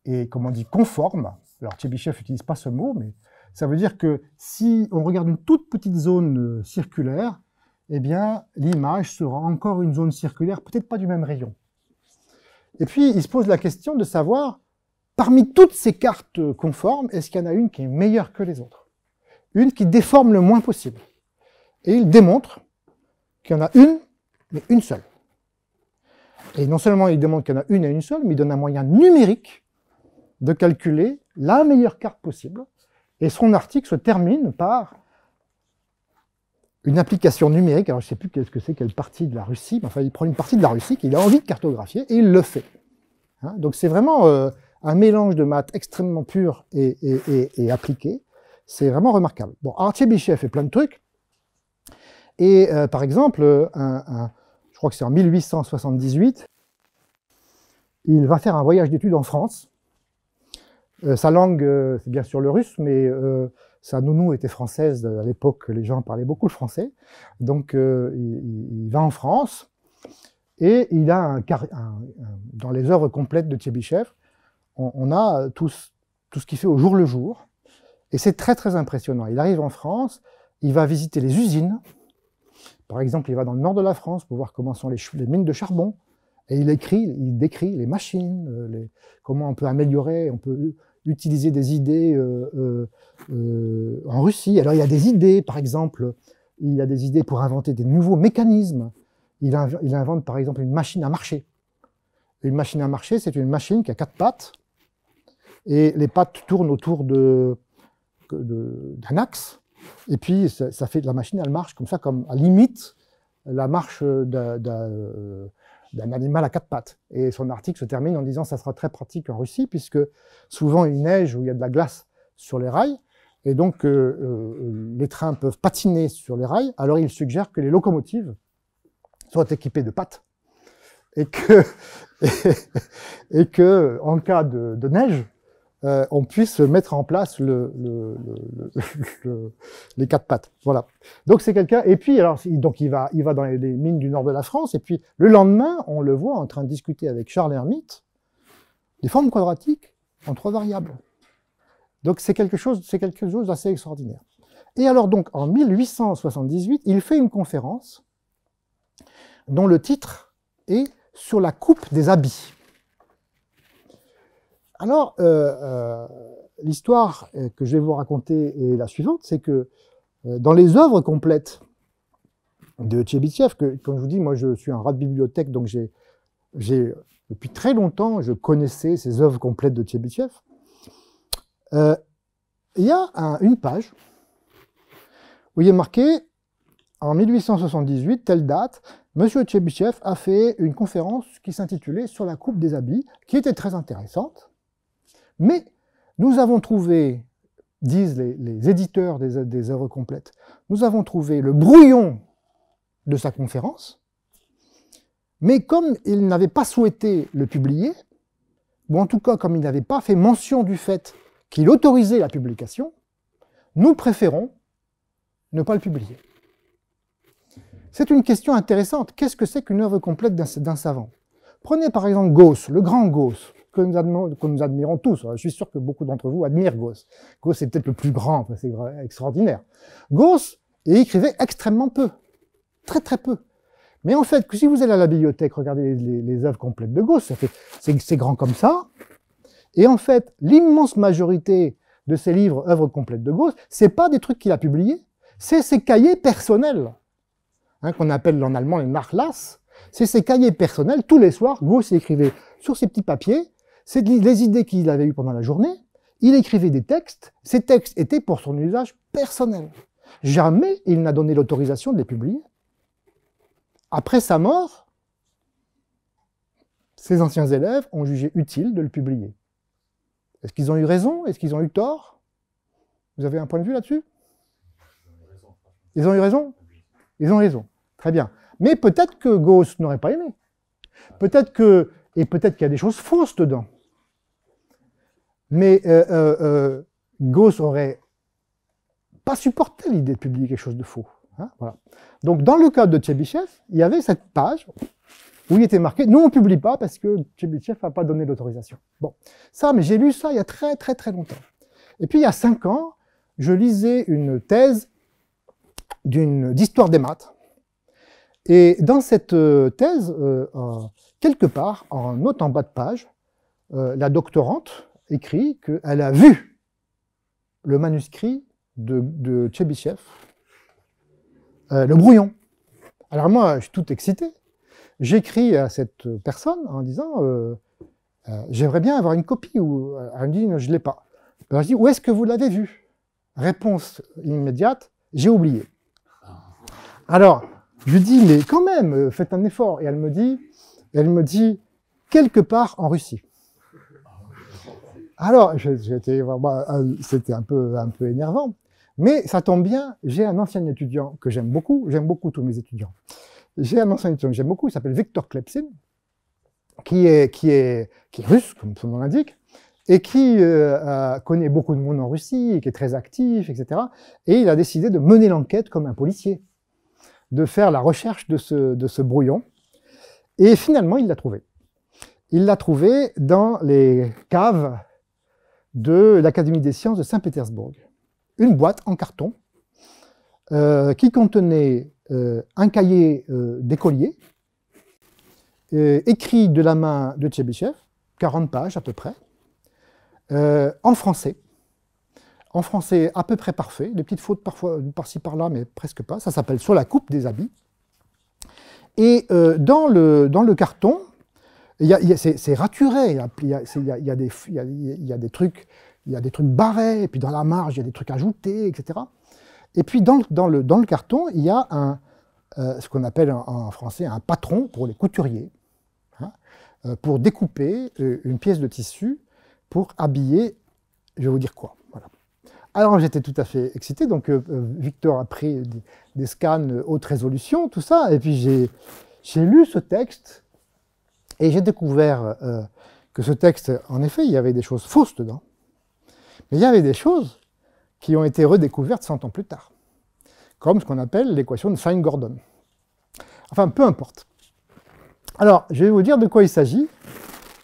est, comme on dit, conforme. Alors Tchebyshev n'utilise pas ce mot, mais ça veut dire que si on regarde une toute petite zone euh, circulaire, eh bien, l'image sera encore une zone circulaire, peut-être pas du même rayon. Et puis, il se pose la question de savoir, parmi toutes ces cartes euh, conformes, est-ce qu'il y en a une qui est meilleure que les autres Une qui déforme le moins possible et il démontre qu'il y en a une, mais une seule. Et non seulement il démontre qu'il y en a une et une seule, mais il donne un moyen numérique de calculer la meilleure carte possible. Et son article se termine par une application numérique. Alors je ne sais plus qu'est-ce que c'est, quelle partie de la Russie, mais enfin il prend une partie de la Russie qu'il a envie de cartographier et il le fait. Hein, donc c'est vraiment euh, un mélange de maths extrêmement pur et, appliqué. C'est vraiment remarquable. Bon, a fait plein de trucs. Et euh, par exemple, je crois que c'est en 1878, il va faire un voyage d'études en France. Euh, sa langue, euh, c'est bien sûr le russe, mais sa nounou était française. À l'époque, les gens parlaient beaucoup le français. Donc, il, va en France. Et il a dans les œuvres complètes de Tchébyshev, on, a tout, tout ce qu'il fait au jour le jour. Et c'est très, très impressionnant. Il arrive en France, il va visiter les usines, par exemple, il va dans le nord de la France pour voir comment sont les, mines de charbon, et il écrit, il décrit les machines, euh, comment on peut améliorer, on peut utiliser des idées euh, euh, en Russie. Alors il y a des idées, par exemple, il y a des idées pour inventer des nouveaux mécanismes. Il, invente par exemple une machine à marcher. Une machine à marcher, c'est une machine qui a quatre pattes, et les pattes tournent autour d'un axe, et puis, ça, fait la machine, elle marche comme ça, comme à limite la marche d'un animal à quatre pattes. Et son article se termine en disant que ça sera très pratique en Russie, puisque souvent il neige ou il y a de la glace sur les rails, et donc euh, euh, les trains peuvent patiner sur les rails. Alors il suggère que les locomotives soient équipées de pattes, et que, *laughs* que en cas de neige, euh, on puisse mettre en place *laughs* les quatre pattes. Voilà. Donc c'est quelqu'un. Et puis alors donc il va il va dans les, mines du nord de la France et puis le lendemain on le voit en train de discuter avec Charles Hermite des formes quadratiques en trois variables. Donc c'est quelque chose c'est quelque chose d'assez extraordinaire. Et alors donc en 1878 il fait une conférence dont le titre est sur la coupe des habits. Alors, euh, euh, l'histoire euh, que je vais vous raconter est la suivante, c'est que dans les œuvres complètes de Tchébitchev, que, comme je vous dis, moi je suis un rat de bibliothèque, donc j'ai, depuis très longtemps, je connaissais ces œuvres complètes de Tchébitchev, Il y a une page où il est marqué en 1878, telle date, Monsieur Tchébichev a fait une conférence qui s'intitulait Sur la coupe des habits, qui était très intéressante. Mais nous avons trouvé, disent les, éditeurs des, des œuvres complètes, nous avons trouvé le brouillon de sa conférence, mais comme il n'avait pas souhaité le publier, ou en tout cas comme il n'avait pas fait mention du fait qu'il autorisait la publication, nous préférons ne pas le publier. C'est une question intéressante. Qu'est-ce que c'est qu'une œuvre complète d'un savant Prenez par exemple Gauss, le grand Gauss que nous, admirons, que nous admirons tous. Je suis sûr que beaucoup d'entre vous admirent Gauss. Gauss est peut-être le plus grand, c'est extraordinaire. Gauss écrivait extrêmement peu, très très peu. Mais en fait, si vous allez à la bibliothèque, regardez les, œuvres complètes de Gauss, c'est grand comme ça. Et en fait, l'immense majorité de ses livres, œuvres complètes de Gauss, c'est pas des trucs qu'il a publiés, c'est ses cahiers personnels, hein, qu'on appelle en allemand les Nachlass. C'est ses cahiers personnels. Tous les soirs, Gauss écrivait sur ses petits papiers c'est les idées qu'il avait eues pendant la journée. Il écrivait des textes. Ces textes étaient pour son usage personnel. Jamais il n'a donné l'autorisation de les publier. Après sa mort, ses anciens élèves ont jugé utile de le publier. Est-ce qu'ils ont eu raison Est-ce qu'ils ont eu tort Vous avez un point de vue là-dessus Ils ont eu raison Ils ont raison. Très bien. Mais peut-être que Gauss n'aurait pas aimé. Peut-être que et peut-être qu'il y a des choses fausses dedans. Mais euh, euh, euh, Gauss aurait pas supporté l'idée de publier quelque chose de faux. Hein, Donc dans le cas de Chebyshev, il y avait cette page où il était marqué « Nous, on ne publie pas parce que Chebyshev n'a pas donné l'autorisation. » Bon, ça, mais j'ai lu ça il y a très très très longtemps. Et puis il y a cinq ans, je lisais une thèse d'histoire des maths et dans cette euh, thèse, euh, quelque part, en note en bas de page, euh, la doctorante écrit qu'elle a vu le manuscrit de, de le brouillon. Alors moi, je suis tout excité. J'écris à cette personne en disant J'aimerais bien avoir une copie. elle me dit non, Je ne l'ai pas. Alors je dis Où est-ce que vous l'avez vu Réponse immédiate J'ai oublié. Ah. Alors, je lui dis, mais quand même, euh, faites un effort. Et elle me dit, elle me dit, quelque part en Russie. Alors, bah, bah, euh, c'était un peu, un peu énervant. Mais ça tombe bien, j'ai un ancien étudiant que j'aime beaucoup. J'aime beaucoup tous mes étudiants. J'ai un ancien étudiant que j'aime beaucoup, il s'appelle Victor Klepsin, qui est, qui, est, qui russe, comme son nom l'indique, et qui euh, connaît beaucoup de monde en Russie, qui est très actif, etc. Et il a décidé de mener l'enquête comme un policier de faire la recherche de ce, de ce brouillon. Et finalement, il l'a trouvé. Il l'a trouvé dans les caves de l'Académie des sciences de Saint-Pétersbourg. Une boîte en carton euh, qui contenait euh, un cahier euh, d'écolier écrit de la main de Tchebyshev, 40 pages à peu près, en français, en français à peu près parfait, des petites fautes parfois par-ci par-là, mais presque pas. Ça s'appelle Sur la coupe des habits. Et dans, le, carton, c'est raturé, il y a des trucs barrés, et puis dans la marge, il y a des trucs ajoutés, etc. Et puis dans le, carton, il y a un, ce qu'on appelle en, français un patron pour les couturiers, pour découper une pièce de tissu, pour habiller, je vais vous dire quoi. Alors j'étais tout à fait excité, donc euh, euh, Victor a pris des, scans euh, haute résolution, tout ça, et puis j'ai lu ce texte, et j'ai découvert que ce texte, en effet, il y avait des choses fausses dedans, mais il y avait des choses qui ont été redécouvertes 100 ans plus tard, comme ce qu'on appelle l'équation de Fine-Gordon. Enfin, peu importe. Alors, je vais vous dire de quoi il s'agit.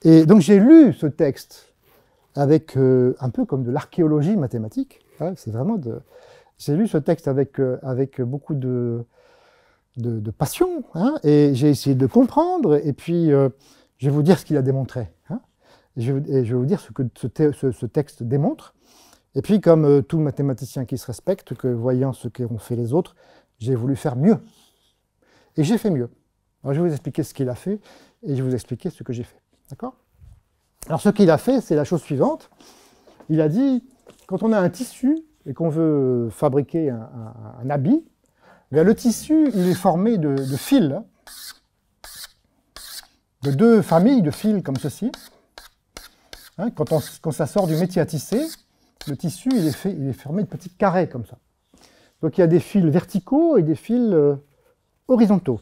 Et donc j'ai lu ce texte avec euh, un peu comme de l'archéologie mathématique. Hein, c'est vraiment de... J'ai lu ce texte avec, euh, avec beaucoup de, de, passion hein, et j'ai essayé de comprendre. Et puis, euh, je vais vous dire ce qu'il a démontré. Hein. Et je, vais vous dire ce que ce, ce texte démontre. Et puis, comme tout mathématicien qui se respecte, que voyant ce qu'ont fait les autres, j'ai voulu faire mieux. Et j'ai fait mieux. Alors, je vais vous expliquer ce qu'il a fait et je vais vous expliquer ce que j'ai fait. D'accord alors ce qu'il a fait, c'est la chose suivante. Il a dit, quand on a un tissu et qu'on veut fabriquer un, habit, eh le tissu, il est formé de, fils, hein. de deux familles de fils comme ceci. Hein. quand, ça sort du métier à tisser, le tissu, il est, il est formé de petits carrés comme ça. Donc il y a des fils verticaux et des fils euh, horizontaux.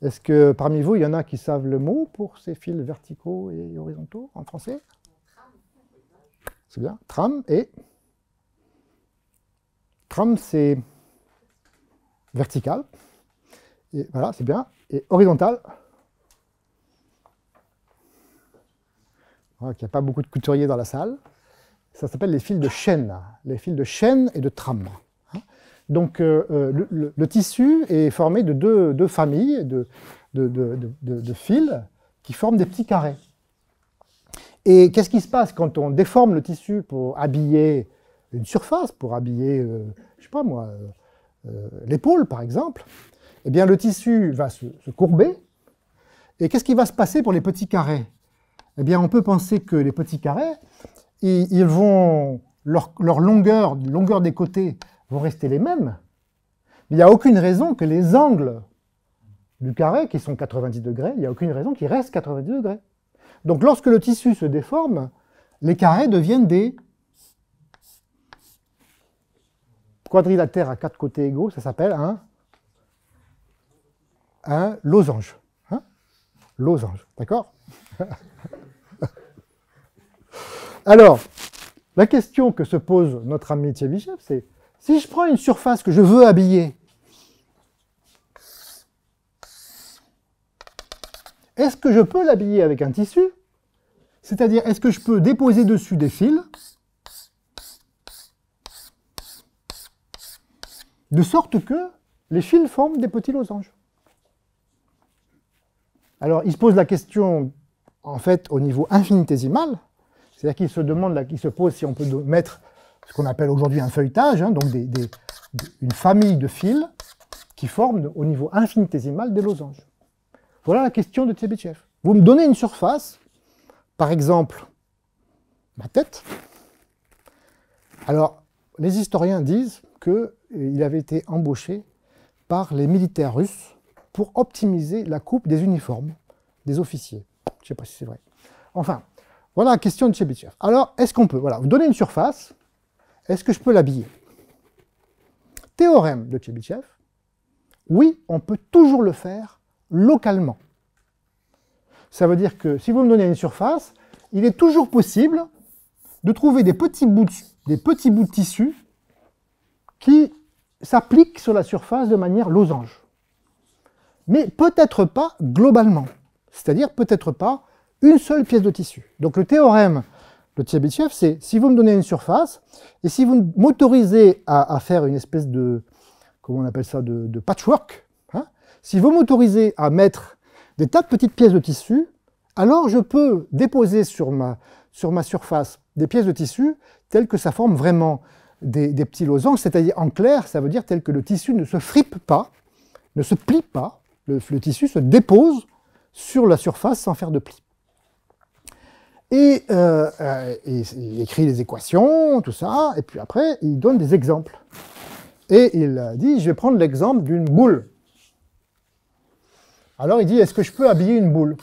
Est-ce que parmi vous, il y en a qui savent le mot pour ces fils verticaux et horizontaux en français C'est bien. Tram et Tram, c'est vertical. Et voilà, c'est bien. Et horizontal. il n'y a pas beaucoup de couturiers dans la salle. Ça s'appelle les fils de chaîne. Les fils de chaîne et de tram. Donc euh, euh, le, tissu est formé de deux, familles de, fils qui forment des petits carrés. Et qu'est-ce qui se passe quand on déforme le tissu pour habiller une surface, pour habiller, euh, je sais pas moi, l'épaule par exemple Eh bien le tissu va se, courber. Et qu'est-ce qui va se passer pour les petits carrés Eh bien on peut penser que les petits carrés, ils, vont leur, leur longueur, longueur des côtés vont rester les mêmes. Mais il n'y a aucune raison que les angles du carré, qui sont 90 degrés, il n'y a aucune raison qu'ils restent 90 degrés. Donc lorsque le tissu se déforme, les carrés deviennent des quadrilatères à quatre côtés égaux, ça s'appelle un, un losange. Hein losange, d'accord *laughs* Alors, la question que se pose notre ami Bishop, c'est si je prends une surface que je veux habiller, est-ce que je peux l'habiller avec un tissu C'est-à-dire, est-ce que je peux déposer dessus des fils de sorte que les fils forment des petits losanges Alors, il se pose la question, en fait, au niveau infinitésimal, c'est-à-dire qu'il se demande, se pose si on peut mettre ce qu'on appelle aujourd'hui un feuilletage, hein, donc une famille de fils qui forment au niveau infinitésimal des losanges. Voilà la question de Tchebyshev. Vous me donnez une surface, par exemple ma tête. Alors, les historiens disent qu'il euh, avait été embauché par les militaires russes pour optimiser la coupe des uniformes des officiers. Je ne sais pas si c'est vrai. Enfin, voilà la question de Tchebyshev. Alors, est-ce qu'on peut voilà, vous donnez une surface est-ce que je peux l'habiller Théorème de Chebyshev, oui, on peut toujours le faire localement. Ça veut dire que si vous me donnez une surface, il est toujours possible de trouver des petits bouts de tissu qui s'appliquent sur la surface de manière losange. Mais peut-être pas globalement, c'est-à-dire peut-être pas une seule pièce de tissu. Donc le théorème le Tchabitchev, c'est si vous me donnez une surface et si vous m'autorisez à, faire une espèce de, comment on appelle ça, de, patchwork, hein, si vous m'autorisez à mettre des tas de petites pièces de tissu, alors je peux déposer sur ma, sur ma surface des pièces de tissu telles que ça forme vraiment des, petits losanges, c'est-à-dire en clair, ça veut dire tel que le tissu ne se fripe pas, ne se plie pas, le, le tissu se dépose sur la surface sans faire de plis. Euh, euh, et, il écrit les équations, tout ça, et puis après, il donne des exemples. Et il dit, je vais prendre l'exemple d'une boule. Alors il dit, est-ce que je peux habiller une boule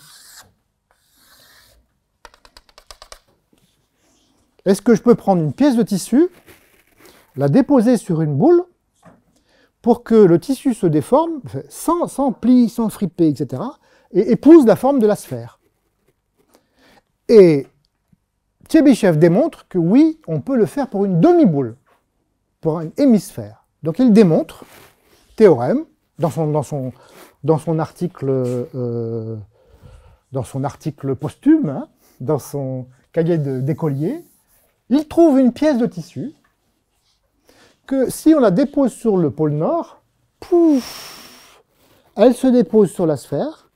Est-ce que je peux prendre une pièce de tissu, la déposer sur une boule, pour que le tissu se déforme, sans, sans pli, sans friper, etc., et épouse la forme de la sphère et Tchebyshev démontre que oui, on peut le faire pour une demi-boule, pour un hémisphère. Donc il démontre, théorème, dans son, article, euh, dans son article posthume, hein, dans son cahier d'écolier, il trouve une pièce de tissu que si on la dépose sur le pôle nord, pouf, elle se dépose sur la sphère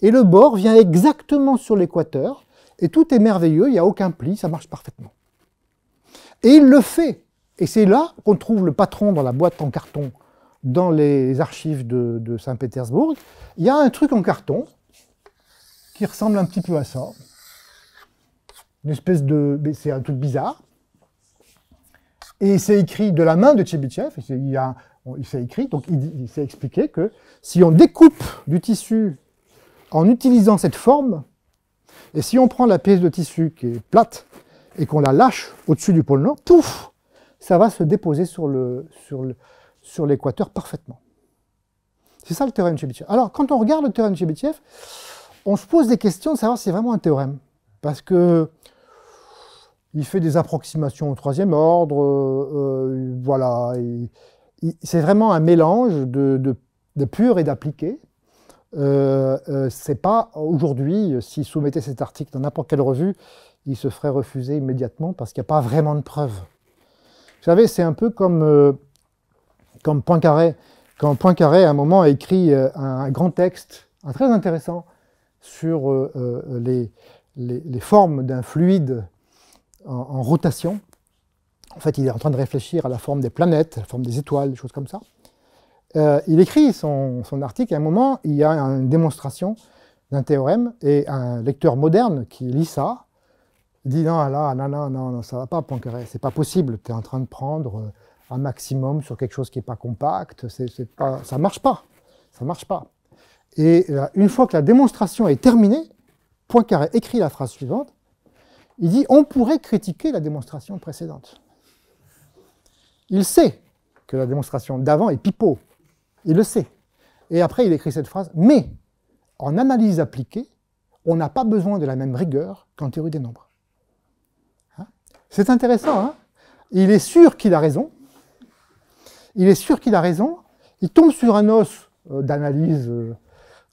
et le bord vient exactement sur l'équateur et tout est merveilleux, il n'y a aucun pli, ça marche parfaitement. Et il le fait. Et c'est là qu'on trouve le patron dans la boîte en carton, dans les archives de, Saint-Pétersbourg. Il y a un truc en carton qui ressemble un petit peu à ça. Une espèce de... C'est un truc bizarre. Et c'est écrit de la main de Tchebitchev. Il, s'est écrit, donc il s'est expliqué que si on découpe du tissu en utilisant cette forme, et si on prend la pièce de tissu qui est plate et qu'on la lâche au-dessus du pôle Nord, pouf, ça va se déposer sur l'équateur le, sur le, sur parfaitement. C'est ça le théorème de Chebyshev. Alors, quand on regarde le théorème de Chebyshev, on se pose des questions de savoir si c'est vraiment un théorème. Parce que il fait des approximations au troisième ordre, euh, voilà. C'est vraiment un mélange de, de, de pur et d'appliqué, euh, euh, c'est pas aujourd'hui, euh, s'il soumettait cet article dans n'importe quelle revue, il se ferait refuser immédiatement parce qu'il n'y a pas vraiment de preuves. Vous savez, c'est un peu comme, comme Poincaré. Quand Poincaré, à un moment, a écrit un, grand texte, un très intéressant, sur les, les, formes d'un fluide en, en, rotation. En fait, il est en train de réfléchir à la forme des planètes, à la forme des étoiles, des choses comme ça. Euh, il écrit son, son, article, à un moment, il y a une démonstration d'un théorème, et un lecteur moderne qui lit ça, dit non, là, non, non, non, ça va pas, Poincaré, c'est pas possible, tu es en train de prendre euh, un maximum sur quelque chose qui n'est pas compact, ça marche pas, ça marche pas. Et euh, une fois que la démonstration est terminée, Poincaré écrit la phrase suivante, il dit on pourrait critiquer la démonstration précédente. Il sait que la démonstration d'avant est pipeau, il le sait. Et après, il écrit cette phrase, mais en analyse appliquée, on n'a pas besoin de la même rigueur qu'en théorie des nombres. Hein C'est intéressant, hein Il est sûr qu'il a raison. Il est sûr qu'il a raison. Il tombe sur un os euh, d'analyse. Euh,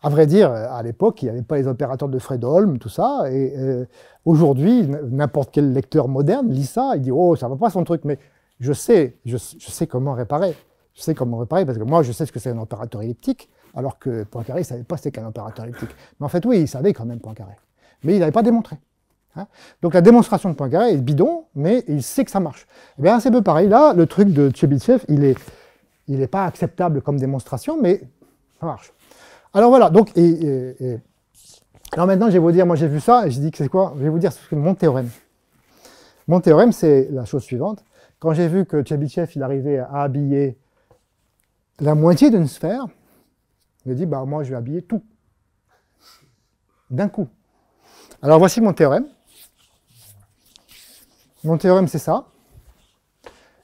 à vrai dire, à l'époque, il n'y avait pas les opérateurs de Fredholm, tout ça. Et euh, aujourd'hui, n'importe quel lecteur moderne lit ça, il dit Oh, ça ne va pas son truc, mais je sais, je sais comment réparer. Je sais comment parce que moi, je sais ce que c'est un opérateur elliptique, alors que Poincaré ne savait pas c'était qu'un opérateur elliptique. Mais en fait, oui, il savait quand même Poincaré. Mais il n'avait pas démontré. Hein. Donc la démonstration de Poincaré est bidon, mais il sait que ça marche. Eh bien, c'est peu pareil. Là, le truc de Chebyshev, il n'est il est pas acceptable comme démonstration, mais ça marche. Alors voilà, donc, et, Alors maintenant, je vais vous dire, moi j'ai vu ça, et je dis que c'est quoi Je vais vous dire ce que mon théorème. Mon théorème, c'est la chose suivante. Quand j'ai vu que Chebyshev, il arrivait à habiller la moitié d'une sphère, me dit, bah, moi, je vais habiller tout. D'un coup. Alors, voici mon théorème. Mon théorème, c'est ça.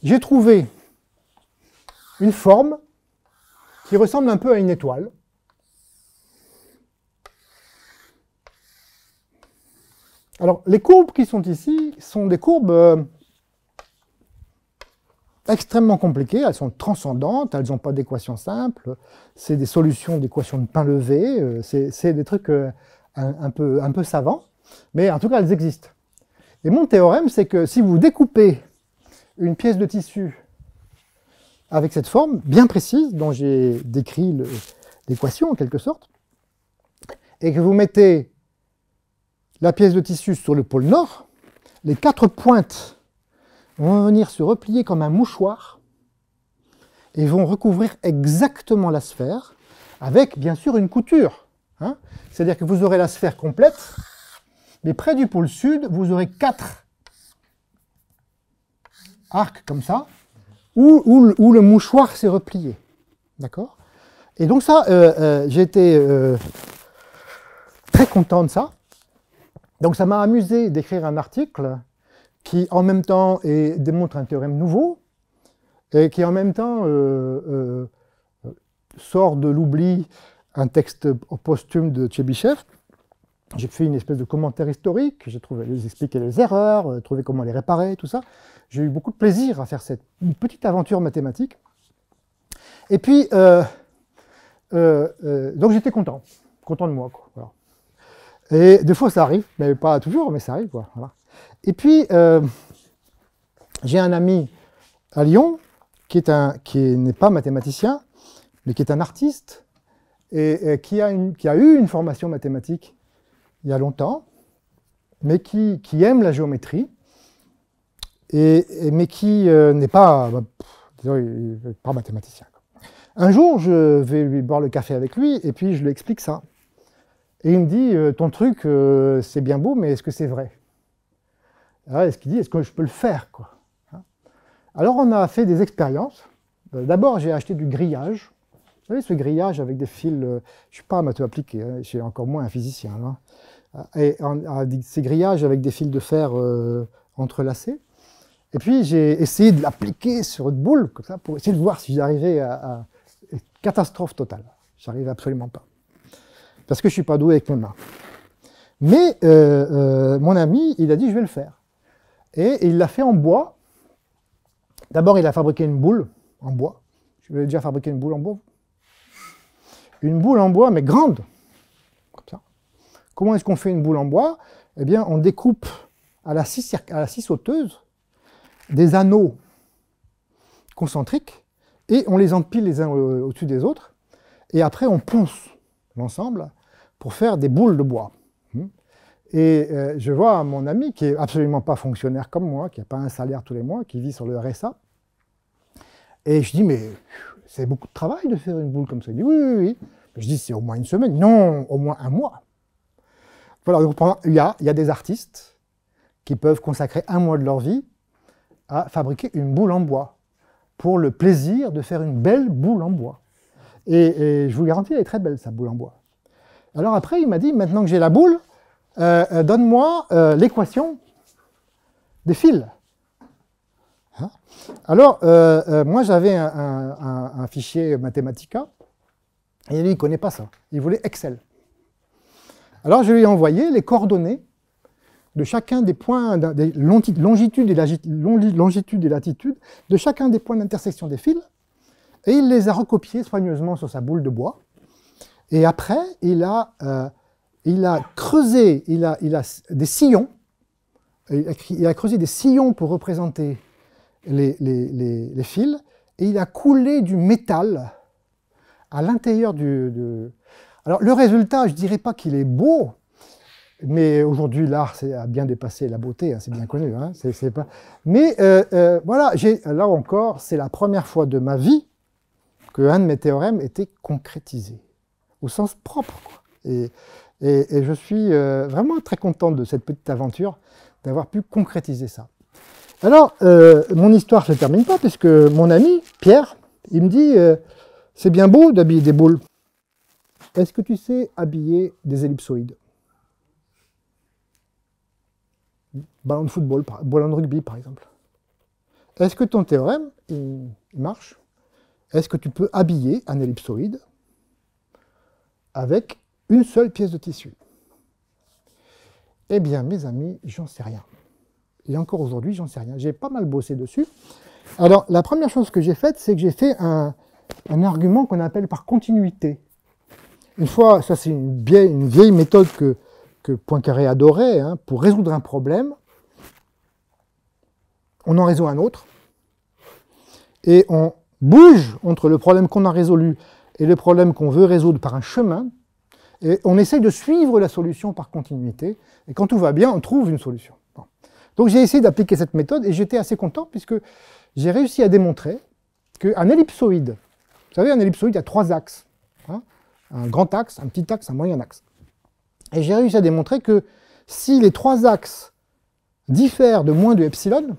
J'ai trouvé une forme qui ressemble un peu à une étoile. Alors, les courbes qui sont ici sont des courbes euh, extrêmement compliquées, elles sont transcendantes, elles n'ont pas d'équation simple, c'est des solutions d'équations de pain levé, euh, c'est des trucs euh, un, peu, un peu savants, mais en tout cas elles existent. Et mon théorème, c'est que si vous découpez une pièce de tissu avec cette forme bien précise, dont j'ai décrit l'équation en quelque sorte, et que vous mettez la pièce de tissu sur le pôle nord, les quatre pointes vont venir se replier comme un mouchoir et vont recouvrir exactement la sphère avec bien sûr une couture. Hein. C'est-à-dire que vous aurez la sphère complète, mais près du pôle sud, vous aurez quatre arcs comme ça, où, le mouchoir s'est replié. D'accord Et donc ça, euh, euh, j'étais j'ai euh, été très content de ça. Donc ça m'a amusé d'écrire un article qui en même temps démontre un théorème nouveau, et qui en même temps euh, euh, sort de l'oubli un texte posthume de Chebyshev. J'ai fait une espèce de commentaire historique, j'ai trouvé, les expliquer les erreurs, euh, trouver comment les réparer, tout ça. J'ai eu beaucoup de plaisir à faire cette petite aventure mathématique. Et puis, donc j'étais content, content de moi. Quoi, Et des fois ça arrive, mais pas toujours, mais ça arrive. Quoi, voilà. Et puis, euh, j'ai un ami à Lyon qui n'est pas mathématicien, mais qui est un artiste et, qui, a eu une formation mathématique il y a longtemps, mais qui, aime la géométrie, et, mais qui euh, n'est pas, bah, mathématicien. Un jour, je vais lui boire le café avec lui, et puis je lui explique ça. Et il me dit, euh, ton truc, c'est bien beau, mais est-ce que c'est vrai est-ce ah qu'il dit, est-ce que je peux le faire quoi hein Alors on a fait des expériences. Euh, d'abord, j'ai acheté du grillage. Vous savez, ce grillage avec des fils, euh, je ne suis pas amateur appliqué, hein, Je suis encore moins un physicien. Euh, et on ces grillages avec des fils de fer entrelacés. Et puis j'ai essayé de l'appliquer sur une boule, comme ça, pour essayer de voir si j'arrivais à, Catastrophe totale. J'arrive absolument pas. Parce que je ne suis pas doué avec mes mains. Mais mon ami, il a dit je vais le faire. Et il l'a fait en bois. D'abord, il a fabriqué une boule en bois. Je vais déjà fabriquer une boule en bois. Une boule en bois, mais grande. Comme ça. Comment est-ce qu'on fait une boule en bois Eh bien, on découpe à la, scie, à la scie sauteuse des anneaux concentriques et on les empile les uns euh, au-dessus des autres. Et après, on ponce l'ensemble pour faire des boules de bois. Et euh, je vois mon ami qui est absolument pas fonctionnaire comme moi, qui n'a pas un salaire tous les mois, qui vit sur le RSA. Et je dis, mais c'est beaucoup de travail de faire une boule comme ça. Il dit, oui, oui, oui. Je dis, c'est au moins une semaine. Non, au moins un mois. Voilà, il, y a, y a des artistes qui peuvent consacrer un mois de leur vie à fabriquer une boule en bois pour le plaisir de faire une belle boule en bois. Et, et je vous garantis, elle est très belle, sa boule en bois. Alors après, il m'a dit, maintenant que j'ai la boule, euh, euh, donne-moi euh, l'équation des fils. Hein? Alors, moi j'avais un, fichier Mathematica, et lui il ne connaît pas ça, il voulait Excel. Alors je lui ai envoyé les coordonnées de chacun des points, des longitudes et, longitude et latitude, de chacun des points d'intersection des fils, et il les a recopiés soigneusement sur sa boule de bois. Et après, il a il a creusé, il a, des sillons, il a, creusé des sillons pour représenter les, fils, et il a coulé du métal à l'intérieur du... Alors le résultat, je ne dirais pas qu'il est beau, mais aujourd'hui l'art a bien dépassé la beauté, hein, c'est bien connu. Hein, Mais euh, euh, voilà, là encore, c'est la première fois de ma vie que de mes théorèmes était concrétisé, au sens propre. Et, je suis euh, vraiment très content de cette petite aventure, d'avoir pu concrétiser ça. Alors, euh, mon histoire se termine pas, puisque mon ami, Pierre, il me dit euh, C'est bien beau d'habiller des boules. Est-ce que tu sais habiller des ellipsoïdes Ballon de football, ballon de rugby, par exemple. Est-ce que ton théorème, marche Est-ce que tu peux habiller un ellipsoïde avec une seule pièce de tissu Eh bien, mes amis, j'en sais rien. Et encore aujourd'hui, j'en sais rien. J'ai pas mal bossé dessus. Alors, la première chose que j'ai faite, c'est que j'ai fait un, argument qu'on appelle par continuité. Une fois, ça c'est une vieille, méthode que, Poincaré adorait, hein, pour résoudre un problème, on en résout un autre, et on bouge entre le problème qu'on a résolu et le problème qu'on veut résoudre par un chemin, et on essaye de suivre la solution par continuité. Et quand tout va bien, on trouve une solution. Donc j'ai essayé d'appliquer cette méthode et j'étais assez content puisque j'ai réussi à démontrer qu'un ellipsoïde, vous savez, un ellipsoïde a trois axes. Hein. un grand axe, un petit axe, un moyen axe. Et j'ai réussi à démontrer que si les trois axes diffèrent de moins de epsilon,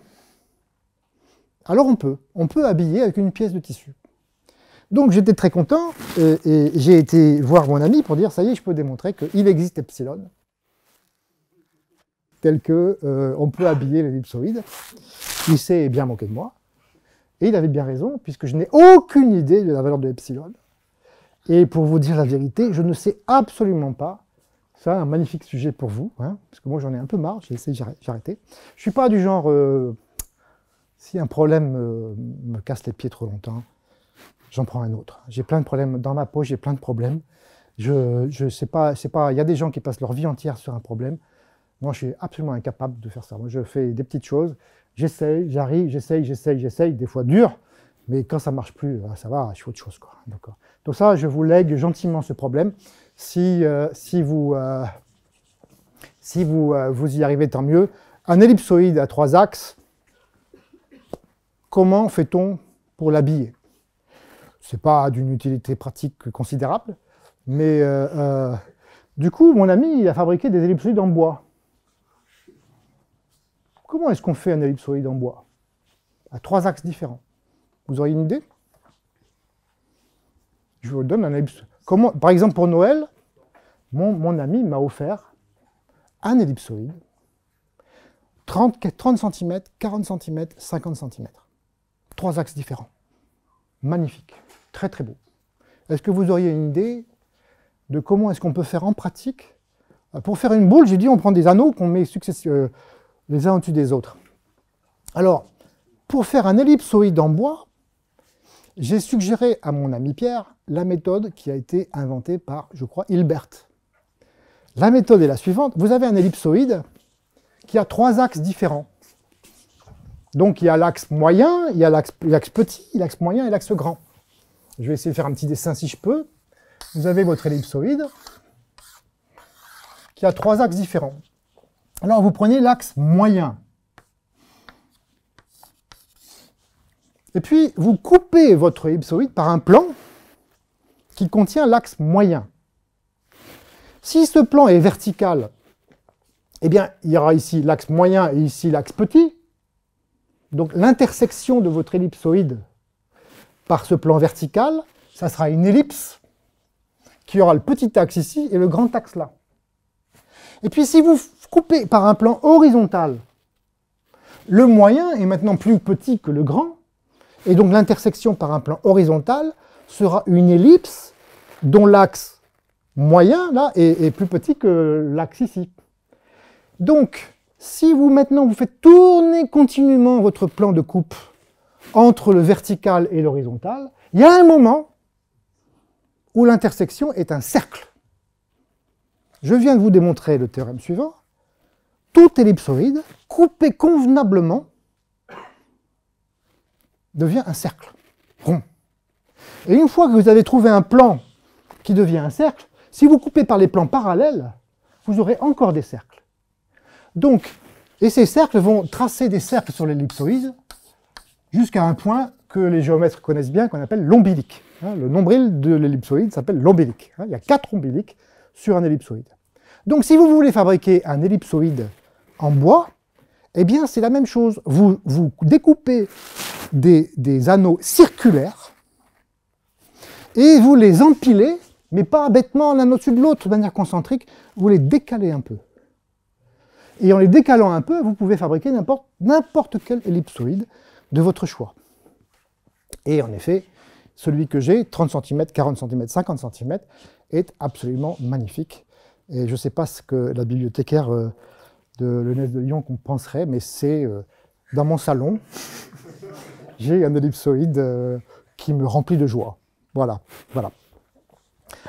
alors on peut. On peut habiller avec une pièce de tissu. Donc j'étais très content euh, et j'ai été voir mon ami pour dire ça y est, je peux démontrer qu'il existe epsilon tel que euh, on peut habiller l'ellipsoïde. Il s'est bien moqué de moi et il avait bien raison puisque je n'ai aucune idée de la valeur de epsilon. Et pour vous dire la vérité, je ne sais absolument pas. Ça, un magnifique sujet pour vous, hein, parce que moi j'en ai un peu marre, j'ai essayé, j'ai arrêté. Je suis pas du genre euh, si un problème me casse les pieds trop longtemps, j'en prends un autre. J'ai plein de problèmes dans ma peau, j'ai plein de problèmes. Je, je sais pas, c'est pas. Il y a des gens qui passent leur vie entière sur un problème. Moi, je suis absolument incapable de faire ça. Moi, je fais des petites choses. J'essaye, j'arrive, j'essaye, j'essaye, j'essaye. Des fois dur, mais quand ça marche plus, ah, ça va, je fais autre chose, quoi. D'accord. Donc ça, je vous lègue gentiment ce problème. Si, euh, si vous, euh, si vous, euh, vous y arrivez, tant mieux. Un ellipsoïde à trois axes. Comment fait-on pour l'habiller c'est pas d'une utilité pratique considérable. Mais euh, euh, du coup, mon ami a fabriqué des ellipsoïdes en bois. Comment est-ce qu'on fait un ellipsoïde en bois À trois axes différents. Vous auriez une idée Je vous donne un ellipsoïde. Comment, par exemple, pour Noël, mon, mon ami m'a offert un ellipsoïde 30 cm, 40 cm, 50 cm. Trois axes différents. Magnifique. Très très beau. Est-ce que vous auriez une idée de comment est-ce qu'on peut faire en pratique euh, Pour faire une boule, j'ai dit on prend des anneaux qu'on met euh, les uns au-dessus des autres. Alors, pour faire un ellipsoïde en bois, j'ai suggéré à mon ami Pierre la méthode qui a été inventée par, je crois, Hilbert. La méthode est la suivante. Vous avez un ellipsoïde qui a trois axes différents. Donc il y a l'axe moyen, il y a l'axe petit, l'axe moyen et l'axe grand. Je vais essayer de faire un petit dessin si je peux. Vous avez votre ellipsoïde qui a trois axes différents. Alors vous prenez l'axe moyen. Et puis vous coupez votre ellipsoïde par un plan qui contient l'axe moyen. Si ce plan est vertical, eh bien, il y aura ici l'axe moyen et ici l'axe petit. Donc l'intersection de votre ellipsoïde par ce plan vertical, ça sera une ellipse qui aura le petit axe ici et le grand axe là. Et puis si vous coupez par un plan horizontal, le moyen est maintenant plus petit que le grand, et donc l'intersection par un plan horizontal sera une ellipse dont l'axe moyen, là, est, plus petit que l'axe ici. Donc, si vous maintenant vous faites tourner continuellement votre plan de coupe, entre le vertical et l'horizontal, il y a un moment où l'intersection est un cercle. Je viens de vous démontrer le théorème suivant. Tout ellipsoïde, coupé convenablement, devient un cercle rond. Et une fois que vous avez trouvé un plan qui devient un cercle, si vous coupez par les plans parallèles, vous aurez encore des cercles. Donc, et ces cercles vont tracer des cercles sur l'ellipsoïde, jusqu'à un point que les géomètres connaissent bien, qu'on appelle l'ombilique. Hein, le nombril de l'ellipsoïde s'appelle l'ombilique. Hein, il y a quatre ombiliques sur un ellipsoïde. Donc si vous voulez fabriquer un ellipsoïde en bois, eh bien c'est la même chose. Vous, découpez des, des, anneaux circulaires et vous les empilez, mais pas bêtement l'un au-dessus de l'autre de manière concentrique, vous les décalez un peu. Et en les décalant un peu, vous pouvez fabriquer n'importe quel ellipsoïde de votre choix. Et en effet, celui que j'ai, 30 cm, 40 cm, 50 cm, est absolument magnifique. Et je ne sais pas ce que la bibliothécaire euh, de de l'ENS de Lyon qu'on penserait, mais c'est euh, dans mon salon, *laughs* j'ai un ellipsoïde euh, qui me remplit de joie. Voilà, voilà.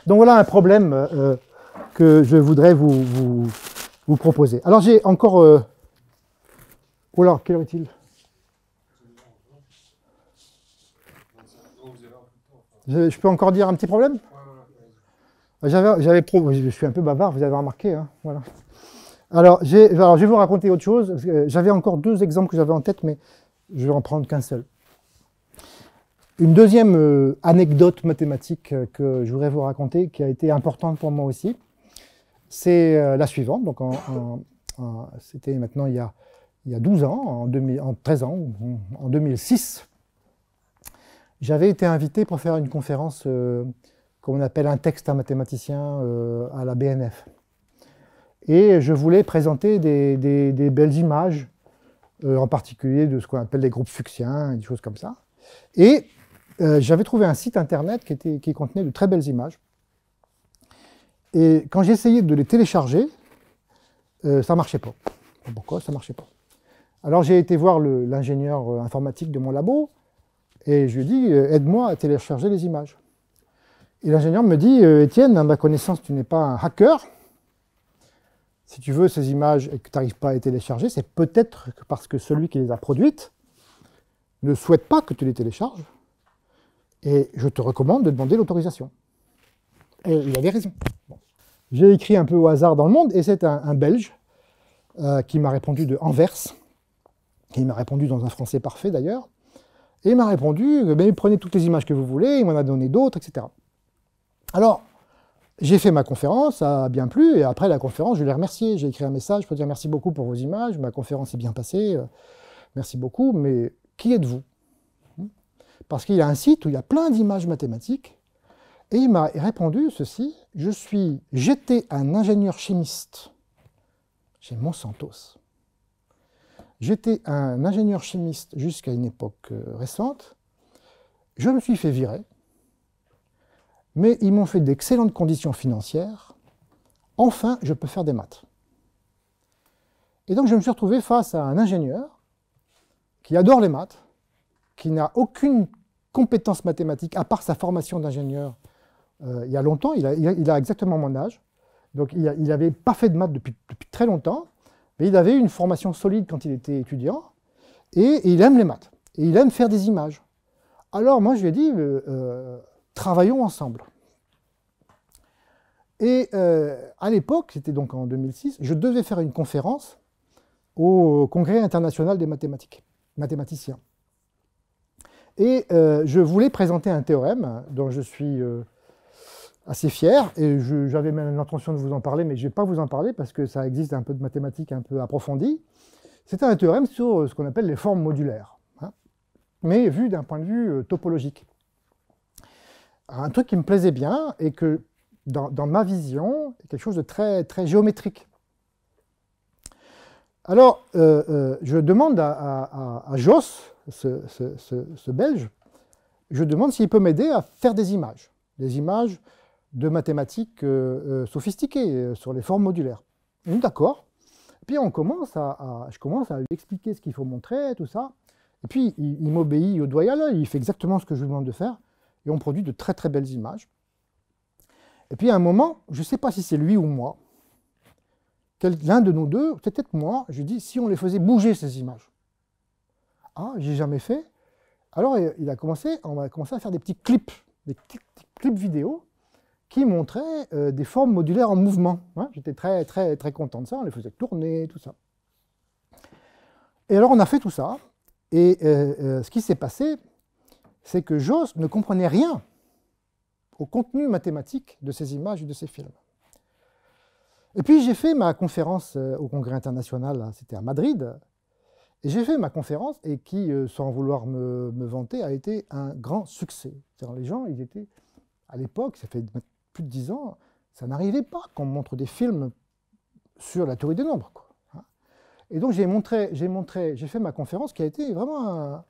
Donc voilà un problème que je voudrais vous, vous, proposer. Alors j'ai encore... oula là, quelle heure est-il Je, peux encore dire un petit problème euh, J'avais, je suis un peu bavard, vous avez remarqué. Hein, voilà. alors, je vais vous raconter autre chose. Euh, j'avais encore deux exemples que j'avais en tête, mais je vais en prendre qu'un seul. Une deuxième euh, anecdote mathématique que je voudrais vous raconter, qui a été importante pour moi aussi, c'est la suivante. Donc, c'était maintenant il y, a, il 12 ans, en, 2000, en 13 ans, en 2006. J'avais été invité pour faire une conférence qu'on euh, appelle un texte à mathématicien euh, à la BNF. Et je voulais présenter des, belles images, euh, en particulier de ce qu'on appelle les groupes fuchsiens, des choses comme ça. Et j'avais trouvé un site internet qui, était, qui contenait de très belles images. Et quand j'ai essayé de les télécharger, ça ne marchait pas. Pourquoi ça ne marchait pas Alors j'ai été voir l'ingénieur informatique de mon labo et je lui dis, euh, aide-moi à télécharger les images. Et l'ingénieur me dit, euh, Étienne, à ma connaissance, tu n'es pas un hacker. Si tu veux ces images et que tu n'arrives pas à les télécharger, c'est peut-être parce que celui qui les a produites ne souhaite pas que tu les télécharges. Et je te recommande de demander l'autorisation. Et il avait raison. J'ai écrit un peu au hasard dans le monde, et c'est un, Belge euh, qui m'a répondu de Anvers, qui m'a répondu dans un français parfait d'ailleurs, et il m'a répondu, euh, prenez toutes les images que vous voulez, il m'en a donné d'autres, etc. Alors, j'ai fait ma conférence, ça a bien plu, et après la conférence, je l'ai remercié. J'ai écrit un message pour dire merci beaucoup pour vos images, ma conférence est bien passée, euh, merci beaucoup, mais qui êtes-vous hmm Parce qu'il y a un site où il y a plein d'images mathématiques, et il m'a répondu ceci, je suis, j'étais un ingénieur chimiste chez Monsantos. J'étais un ingénieur chimiste jusqu'à une époque euh, récente. Je me suis fait virer, mais ils m'ont fait d'excellentes conditions financières. Enfin, je peux faire des maths. Et donc, je me suis retrouvé face à un ingénieur qui adore les maths, qui n'a aucune compétence mathématique, à part sa formation d'ingénieur euh, il y a longtemps, il a, exactement mon âge. Donc il n'avait pas fait de maths depuis, très longtemps mais il avait une formation solide quand il était étudiant, et, il aime les maths, et il aime faire des images. Alors moi, je lui ai dit, euh, euh, travaillons ensemble. Et euh, à l'époque, c'était donc en 2006, je devais faire une conférence au Congrès international des mathématiques, mathématiciens. Et je voulais présenter un théorème dont je suis assez fier, et j'avais même l'intention de vous en parler, mais je ne vais pas vous en parler parce que ça existe un peu de mathématiques un peu approfondies. C'est un théorème sur euh, ce qu'on appelle les formes modulaires, hein, mais vu d'un point de vue euh, topologique. Un truc qui me plaisait bien, et que dans, ma vision, quelque chose de très, très géométrique. Alors, euh, je demande à, à, Joss, ce, ce, Belge, je demande s'il peut m'aider à faire des images. Des images de mathématiques euh, euh, sophistiquées euh, sur les formes modulaires. D'accord. Puis on commence à, je commence à lui expliquer ce qu'il faut montrer, tout ça. Et puis il, m'obéit au doigt et à il fait exactement ce que je lui demande de faire. Et on produit de très très belles images. Et puis à un moment, je ne sais pas si c'est lui ou moi, l'un de nous deux, peut-être moi, je dis si on les faisait bouger ces images. Ah, j'ai jamais fait. Alors il a commencé, on a commencé à faire des petits clips, des clips vidéo qui montraient euh, des formes modulaires en mouvement. Hein. J'étais très, très, très content de ça, on les faisait tourner, tout ça. Et alors on a fait tout ça, et euh, euh, ce qui s'est passé, c'est que Joss ne comprenait rien au contenu mathématique de ces images et de ces films. Et puis j'ai fait ma conférence au Congrès international, c'était à Madrid, et j'ai fait ma conférence, et qui, sans vouloir me, me vanter, a été un grand succès. Les gens, ils étaient, à l'époque, ça fait plus de dix ans, ça n'arrivait pas qu'on montre des films sur la théorie des nombres. Hein. Et donc j'ai montré, j'ai montré, j'ai fait ma conférence qui a été vraiment,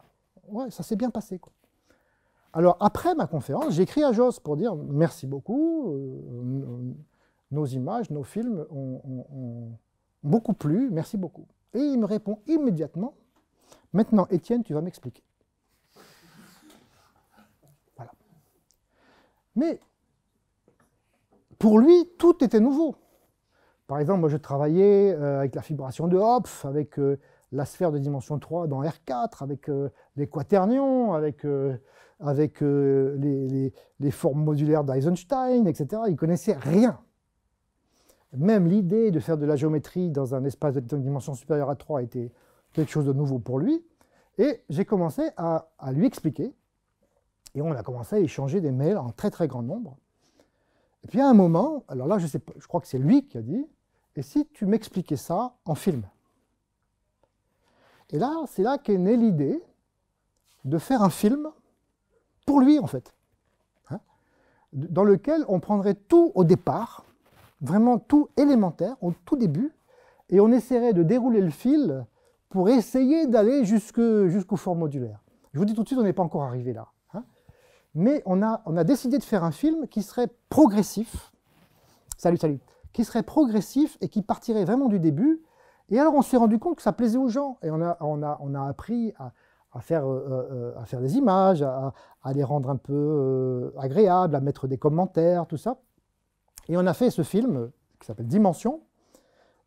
ouais, ça s'est bien passé. Quoi. Alors après ma conférence, j'ai écrit à Jos pour dire merci beaucoup, euh, nos images, nos films ont beaucoup plu, merci beaucoup. Et il me répond immédiatement, maintenant Étienne, tu vas m'expliquer. Voilà. Mais pour lui, tout était nouveau. Par exemple, moi, je travaillais euh, avec la fibration de Hopf, avec euh, la sphère de dimension 3 dans R4, avec euh, les quaternions, avec, avec les, formes modulaires d'Eisenstein, etc. Il connaissait rien. Même l'idée de faire de la géométrie dans un espace de dimension supérieure à 3 était quelque chose de nouveau pour lui. Et j'ai commencé à lui expliquer. Et on a commencé à échanger des mails en très très grand nombre. Et puis à un moment, alors là, je, sais pas, je crois que c'est lui qui a dit, et si tu m'expliquais ça en film Et là, c'est là qu'est née l'idée de faire un film pour lui, en fait, hein, dans lequel on prendrait tout au départ, vraiment tout élémentaire, au tout début, et on essaierait de dérouler le fil pour essayer d'aller jusqu'au formes modulaire. Je vous dis tout de suite, on n'est pas encore arrivé là mais on a, décidé de faire un film qui serait progressif. Salut, salut. Qui serait progressif et qui partirait vraiment du début. Et alors, on s'est rendu compte que ça plaisait aux gens. Et on a, appris euh, euh, à, faire, des images, à, les rendre un peu euh, agréables, à mettre des commentaires, tout ça. Et on a fait ce film qui s'appelle Dimension.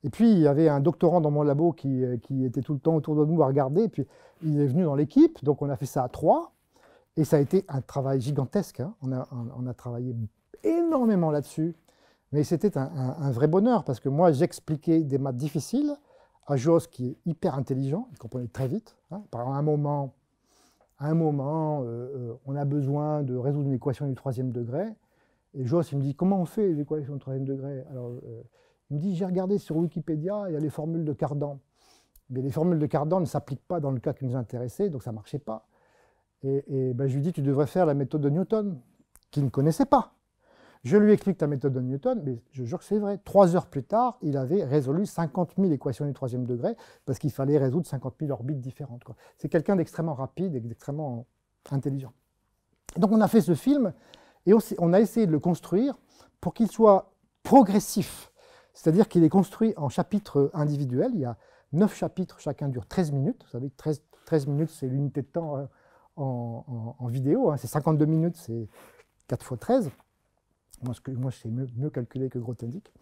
Et puis, il y avait un doctorant dans mon labo qui, qui était tout le temps autour de nous à regarder. Et puis, il est venu dans l'équipe. Donc, on a fait ça à trois. Et ça a été un travail gigantesque. Hein. On, a, on, a, travaillé énormément là-dessus. Mais c'était un, vrai bonheur parce que moi, j'expliquais des maths difficiles à Jos qui est hyper intelligent. Il comprenait très vite. Hein. Par un moment, à un moment, euh, euh, on a besoin de résoudre une équation du troisième degré. Et Joss il me dit Comment on fait l'équation du troisième degré Alors, euh, il me dit J'ai regardé sur Wikipédia, il y a les formules de Cardan. Mais les formules de Cardan ne s'appliquent pas dans le cas qui nous intéressait, donc ça ne marchait pas. Et, ben, je lui dis, tu devrais faire la méthode de Newton, qu'il ne connaissait pas. Je lui explique la méthode de Newton, mais je jure que c'est vrai. Trois heures plus tard, il avait résolu 50 000 équations du troisième degré parce qu'il fallait résoudre 50 000 orbites différentes. C'est quelqu'un d'extrêmement rapide et d'extrêmement intelligent. Donc on a fait ce film et on a essayé de le construire pour qu'il soit progressif, c'est-à-dire qu'il est construit en chapitres individuels. Il y a neuf chapitres, chacun dure 13 minutes. Vous savez, 13, 13 minutes, c'est l'unité de temps euh, en, vidéo. Hein. C'est 52 minutes, c'est 4 fois 13. Moi, je, moi, sais mieux, calculer que Grothendieck.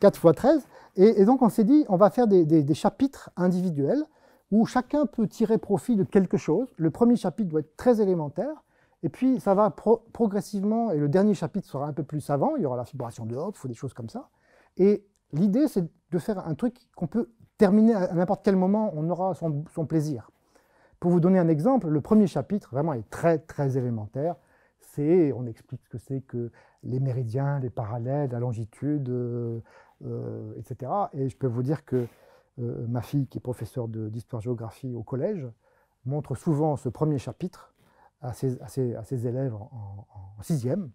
4 *laughs* fois 13. Et, donc, on s'est dit, on va faire des, chapitres individuels où chacun peut tirer profit de quelque chose. Le premier chapitre doit être très élémentaire. Et puis, ça va progressivement, et le dernier chapitre sera un peu plus savant. Il y aura la fibration de Hopf ou des choses comme ça. Et l'idée, c'est de faire un truc qu'on peut terminer à n'importe quel moment, on aura son plaisir. Pour vous donner un exemple, le premier chapitre vraiment est très très élémentaire. C'est, on explique ce que c'est que les méridiens, les parallèles, la longitude, euh, euh, etc. Et je peux vous dire que euh, ma fille, qui est professeure d'histoire-géographie au collège, montre souvent ce premier chapitre à ses, élèves en, sixième.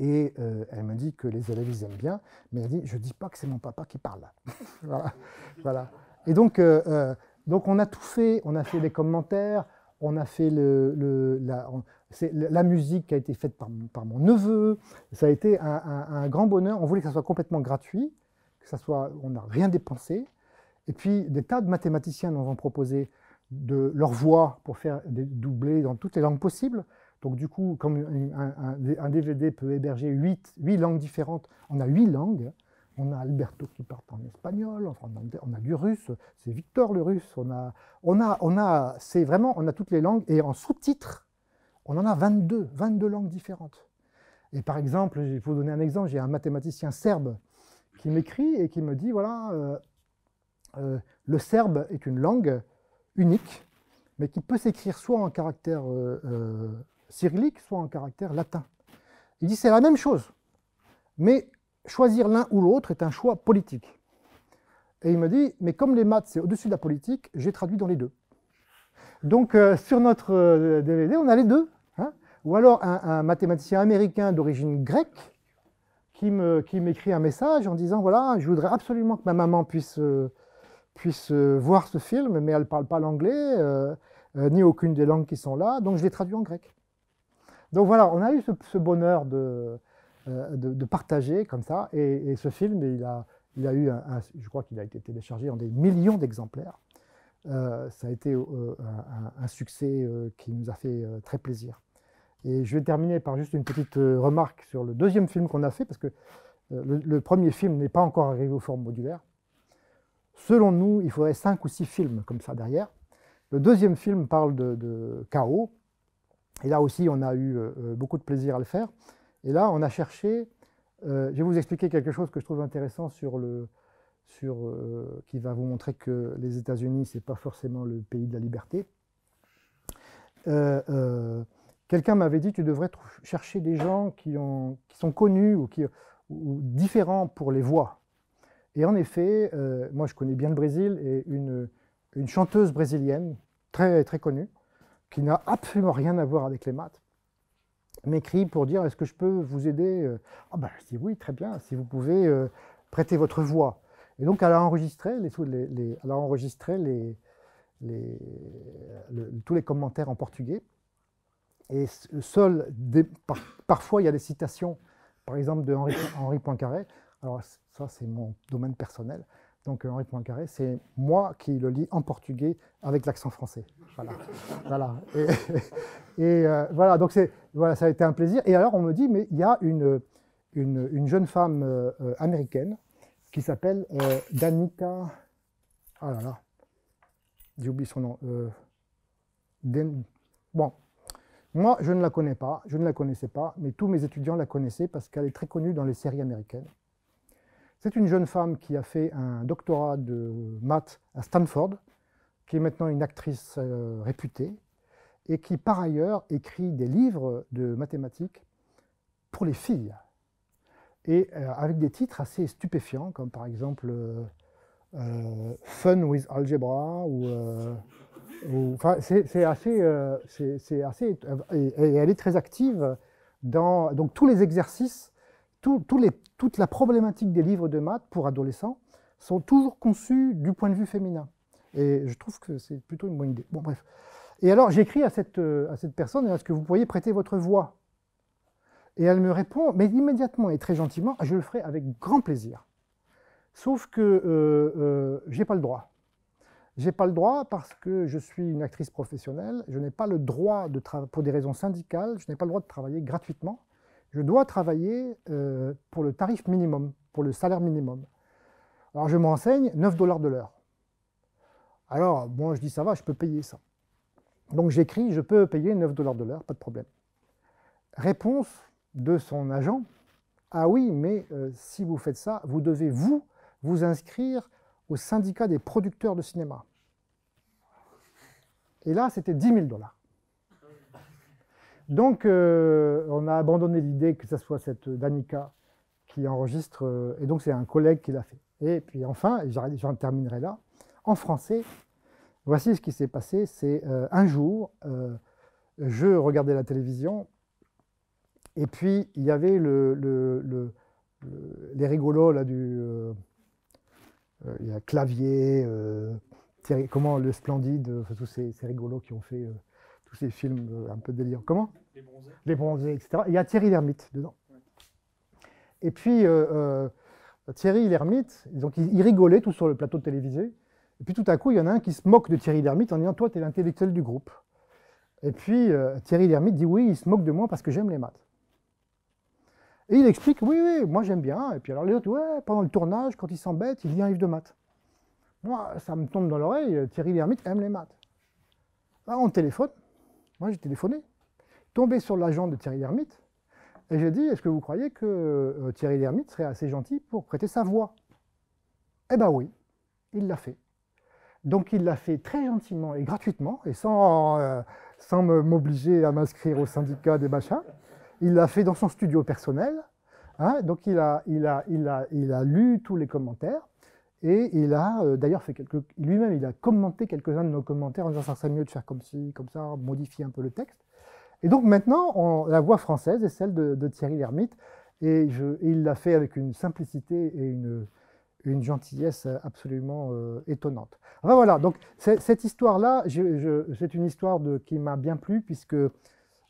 Et elle me dit que les élèves, ils aiment bien, mais elle dit, je ne dis pas que c'est mon papa qui parle. *laughs* voilà. voilà. Et donc, donc on a tout fait, on a fait des commentaires, on a fait la, musique qui a été faite par, mon neveu, ça a été un, grand bonheur, on voulait que ça soit complètement gratuit, que on n'a rien dépensé, et puis des tas de mathématiciens nous ont proposé de leur voix pour faire des doublés dans toutes les langues possibles, donc du coup, comme un, DVD peut héberger huit langues différentes, on a huit langues, on a Alberto qui parle en espagnol, on a du russe, c'est Victor le russe, on a, on a, on a, c'est vraiment, on a toutes les langues, et en sous-titres, on en a 22, 22 langues différentes. Et par exemple, je vais vous donner un exemple, j'ai un mathématicien serbe qui m'écrit et qui me dit, voilà, euh, euh, le serbe est une langue unique, mais qui peut s'écrire soit en caractère euh, euh cyrillique, soit en caractère latin. Il dit, c'est la même chose, mais choisir l'un ou l'autre est un choix politique. Et il me dit, mais comme les maths, c'est au-dessus de la politique, j'ai traduit dans les deux. Donc, euh, sur notre DVD, euh, on a les deux. Hein. Ou alors, un, mathématicien américain d'origine grecque qui m'écrit qui un message en disant, voilà, je voudrais absolument que ma maman puisse, euh, puisse voir ce film, mais elle ne parle pas l'anglais, ni aucune des langues qui sont là, donc je l'ai traduit en grec. Donc voilà, on a eu ce bonheur de, euh, de, partager comme ça. Et, ce film, il a, il a eu, je crois qu'il a été téléchargé en des millions d'exemplaires. Euh, ça a été euh, un, succès qui nous a fait très plaisir. Et je vais terminer par juste une petite remarque sur le deuxième film qu'on a fait, parce que le, premier film n'est pas encore arrivé aux formes modulaires. Selon nous, il faudrait cinq ou six films comme ça derrière. Le deuxième film parle de, chaos. Et là aussi, on a eu beaucoup de plaisir à le faire. Et là, on a cherché, euh, je vais vous expliquer quelque chose que je trouve intéressant sur le, sur, euh, qui va vous montrer que les États-Unis, ce n'est pas forcément le pays de la liberté. Euh, quelqu'un m'avait dit, tu devrais chercher des gens qui, ont, qui sont connus ou, qui, différents pour les voix. Et en effet, moi je connais bien le Brésil et une, une chanteuse brésilienne très, très connue, qui n'a absolument rien à voir avec les maths, m'écrit pour dire est-ce que je peux vous aider euh Ah ben, je oui, très bien, si vous pouvez euh, prêter votre voix. Et donc elle a enregistré les, a tous les commentaires en portugais. Et seul, parfois il y a des citations, par exemple de Henri, Henri Poincaré. Alors ça c'est mon domaine personnel donc euh, Henri Poincaré, c'est moi qui le lis en portugais avec l'accent français. Voilà. voilà. Et, *laughs* euh, voilà, donc voilà, ça a été un plaisir. Et alors on me dit, mais il y a une, une, jeune femme euh, américaine qui s'appelle Danica. Ah là là, j'ai oublié son nom. Bon, moi je ne la connais pas, je ne la connaissais pas, mais tous mes étudiants la connaissaient parce qu'elle est très connue dans les séries américaines. C'est une jeune femme qui a fait un doctorat de maths à Stanford, qui est maintenant une actrice euh, réputée, et qui par ailleurs écrit des livres de mathématiques pour les filles, et euh, avec des titres assez stupéfiants, comme par exemple euh, Fun with Algebra, ou... c'est assez, assez... et elle est très active dans donc, tous les exercices les, toute la problématique des livres de maths pour adolescents sont toujours conçus du point de vue féminin. Et je trouve que c'est plutôt une bonne idée. Bon, bref. Et alors, j'écris à cette, euh, à cette personne, est-ce que vous pourriez prêter votre voix Et elle me répond, mais immédiatement et très gentiment, je le ferai avec grand plaisir. Sauf que euh, euh, j'ai pas le droit. J'ai pas le droit parce que je suis une actrice professionnelle, je n'ai pas le droit, de pour des raisons syndicales, je n'ai pas le droit de travailler gratuitement je dois travailler euh, pour le tarif minimum, pour le salaire minimum. Alors je m'enseigne 9 dollars de l'heure. Alors, moi je dis ça va, je peux payer ça. Donc j'écris, je peux payer 9 dollars de l'heure, pas de problème. Réponse de son agent, ah oui, mais euh, si vous faites ça, vous devez, vous, vous inscrire au syndicat des producteurs de cinéma. Et là, c'était 10 000 dollars. Donc, euh, on a abandonné l'idée que ce soit cette Danica qui enregistre, euh, et donc c'est un collègue qui l'a fait. Et puis enfin, j'en terminerai là, en français, voici ce qui s'est passé, c'est euh, un jour, je regardais la télévision, et puis il y avait les rigolos du... il y a Clavier, comment le Splendide, tous ces, ces rigolos qui ont fait ces films euh, un peu délirants. Comment Les bronzés. Les bronzés, etc. Il y a Thierry Lhermitte dedans. Et puis, euh, euh, Thierry Lhermitte, donc, il, rigolait tout sur le plateau télévisé. Et puis tout à coup, il y en a un qui se moque de Thierry Lhermitte en disant Toi, tu es l'intellectuel du groupe. Et puis Thierry Lhermitte dit Oui, il se moque de moi parce que j'aime les maths. Et il explique Oui, oui, moi j'aime bien. Et puis alors les autres Ouais, pendant le tournage, quand il s'embête, il y un de maths. Moi, ça me tombe dans l'oreille Thierry Lhermitte aime les maths. on téléphone. Moi, j'ai téléphoné, tombé sur l'agent de Thierry Lhermitte, et j'ai dit, est-ce que vous croyez que euh, Thierry Lhermitte serait assez gentil pour prêter sa voix Eh bien oui, il l'a fait. Donc il l'a fait très gentiment et gratuitement, et sans, euh, m'obliger à m'inscrire au syndicat des machins. Il l'a fait dans son studio personnel. Hein, donc il a, il, a, il, il a lu tous les commentaires. Et il a euh, d'ailleurs fait quelques... Lui-même, il a commenté quelques-uns de nos commentaires en disant ça serait mieux de faire comme ci, comme ça, modifier un peu le texte. Et donc maintenant, la voix française est celle de, Thierry Lhermitte. Et, il l'a fait avec une simplicité et une, gentillesse absolument euh, étonnante. Enfin voilà, donc cette histoire-là, c'est une histoire qui m'a bien plu, puisque,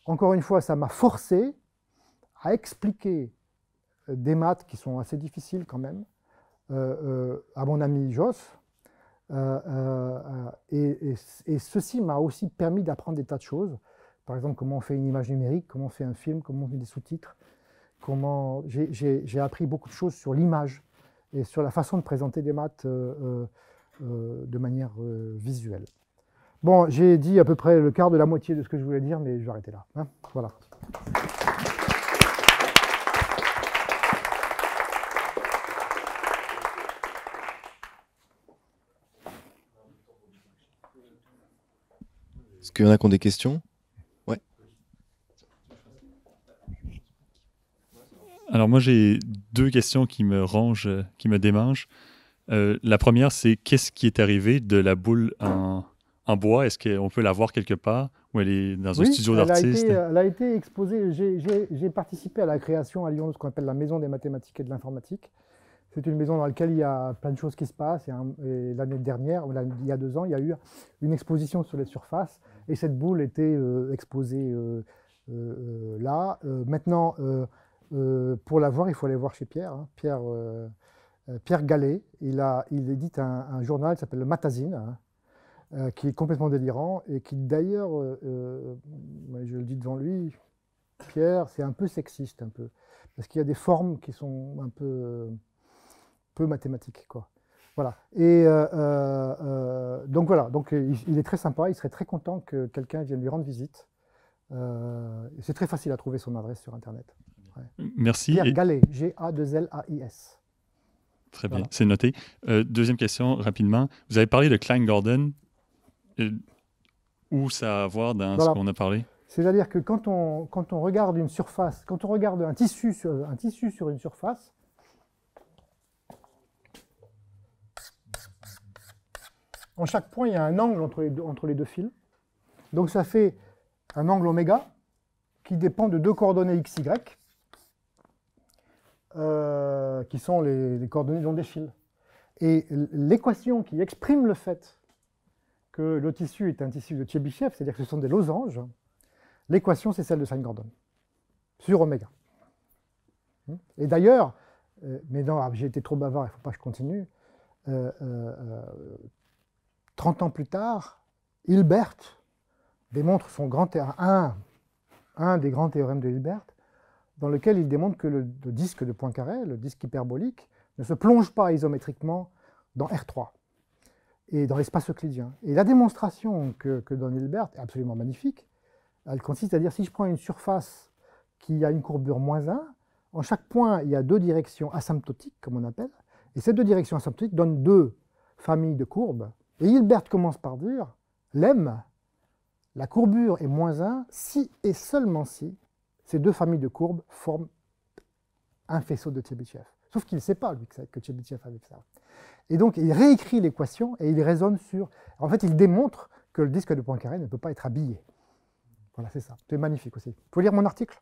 encore une fois, ça m'a forcé à expliquer euh, des maths qui sont assez difficiles quand même, euh, euh, à mon ami Joss euh, Et, ceci m'a aussi permis d'apprendre des tas de choses. Par exemple, comment on fait une image numérique, comment on fait un film, comment on fait des sous-titres. Comment... J'ai appris beaucoup de choses sur l'image et sur la façon de présenter des maths de manière visuelle. Bon, j'ai dit à peu près le quart de la moitié de ce que je voulais dire, mais je vais arrêter là. Hein. voilà. Est-ce qu'il y en a qui ont des questions Ouais. Alors moi j'ai deux questions qui me rangent, qui me démangent. Euh, la première, c'est qu'est-ce qui est arrivé de la boule en, bois? Est-ce qu'on peut la voir quelque part ou elle est dans un studio d'artiste? Elle a été exposée. J'ai participé à la création à Lyon de ce qu'on appelle la Maison des mathématiques et de l'informatique. C'est une maison dans laquelle il y a plein de choses qui se passent. Et, l'année dernière, il y a deux ans, il y a eu une exposition sur les surfaces et cette boule était euh, exposée euh, euh, là. maintenant, pour la voir, il faut aller voir chez Pierre. Hein. Pierre, Pierre Gallet, il, a, il édite un, journal qui s'appelle le Matazine. Hein, qui est complètement délirant et qui d'ailleurs, je le dis devant lui, Pierre, c'est un peu sexiste, un peu, parce qu'il y a des formes qui sont un peu peu mathématique. Quoi. Voilà. Et euh, euh, euh, donc voilà, donc, il, est très sympa, il serait très content que quelqu'un vienne lui rendre visite. c'est très facile à trouver son adresse sur Internet. Merci. Pierre Gallet, G-A-2-L-A-I-S. Très bien, c'est noté. deuxième question, rapidement. Vous avez parlé de Klein Gordon. où ça a à voir dans ce qu'on a parlé C'est-à-dire que quand on, quand on regarde une surface, quand on regarde un tissu sur, un tissu sur une surface, en chaque point, il y a un angle entre les deux, fils. Donc ça fait un angle oméga qui dépend de deux coordonnées x, y, euh, qui sont les, coordonnées dont des fils. Et l'équation qui exprime le fait que le tissu est un tissu de Tchebyshev, c'est-à-dire que ce sont des losanges, l'équation c'est celle de Saint Gordon, sur oméga. Et d'ailleurs, euh, mais non, ah, j'ai été trop bavard, il ne faut pas que je continue, euh, 30 ans plus tard, Hilbert démontre son grand théorème, un, des grands théorèmes de Hilbert, dans lequel il démontre que le, disque de Poincaré, le disque hyperbolique, ne se plonge pas isométriquement dans R3 et dans l'espace euclidien. Et la démonstration que, que donne Hilbert est absolument magnifique. Elle consiste à dire si je prends une surface qui a une courbure moins 1, en chaque point, il y a deux directions asymptotiques, comme on appelle, et ces deux directions asymptotiques donnent deux familles de courbes et Hilbert commence par dire l'aime la courbure est moins 1 si et seulement si ces deux familles de courbes forment un faisceau de Tchebyshev. Sauf qu'il ne sait pas, lui, que Tchebyshev avait fait ça. Et donc, il réécrit l'équation et il raisonne sur. En fait, il démontre que le disque de Poincaré ne peut pas être habillé. Voilà, c'est ça. C'est magnifique aussi. Vous pouvez lire mon article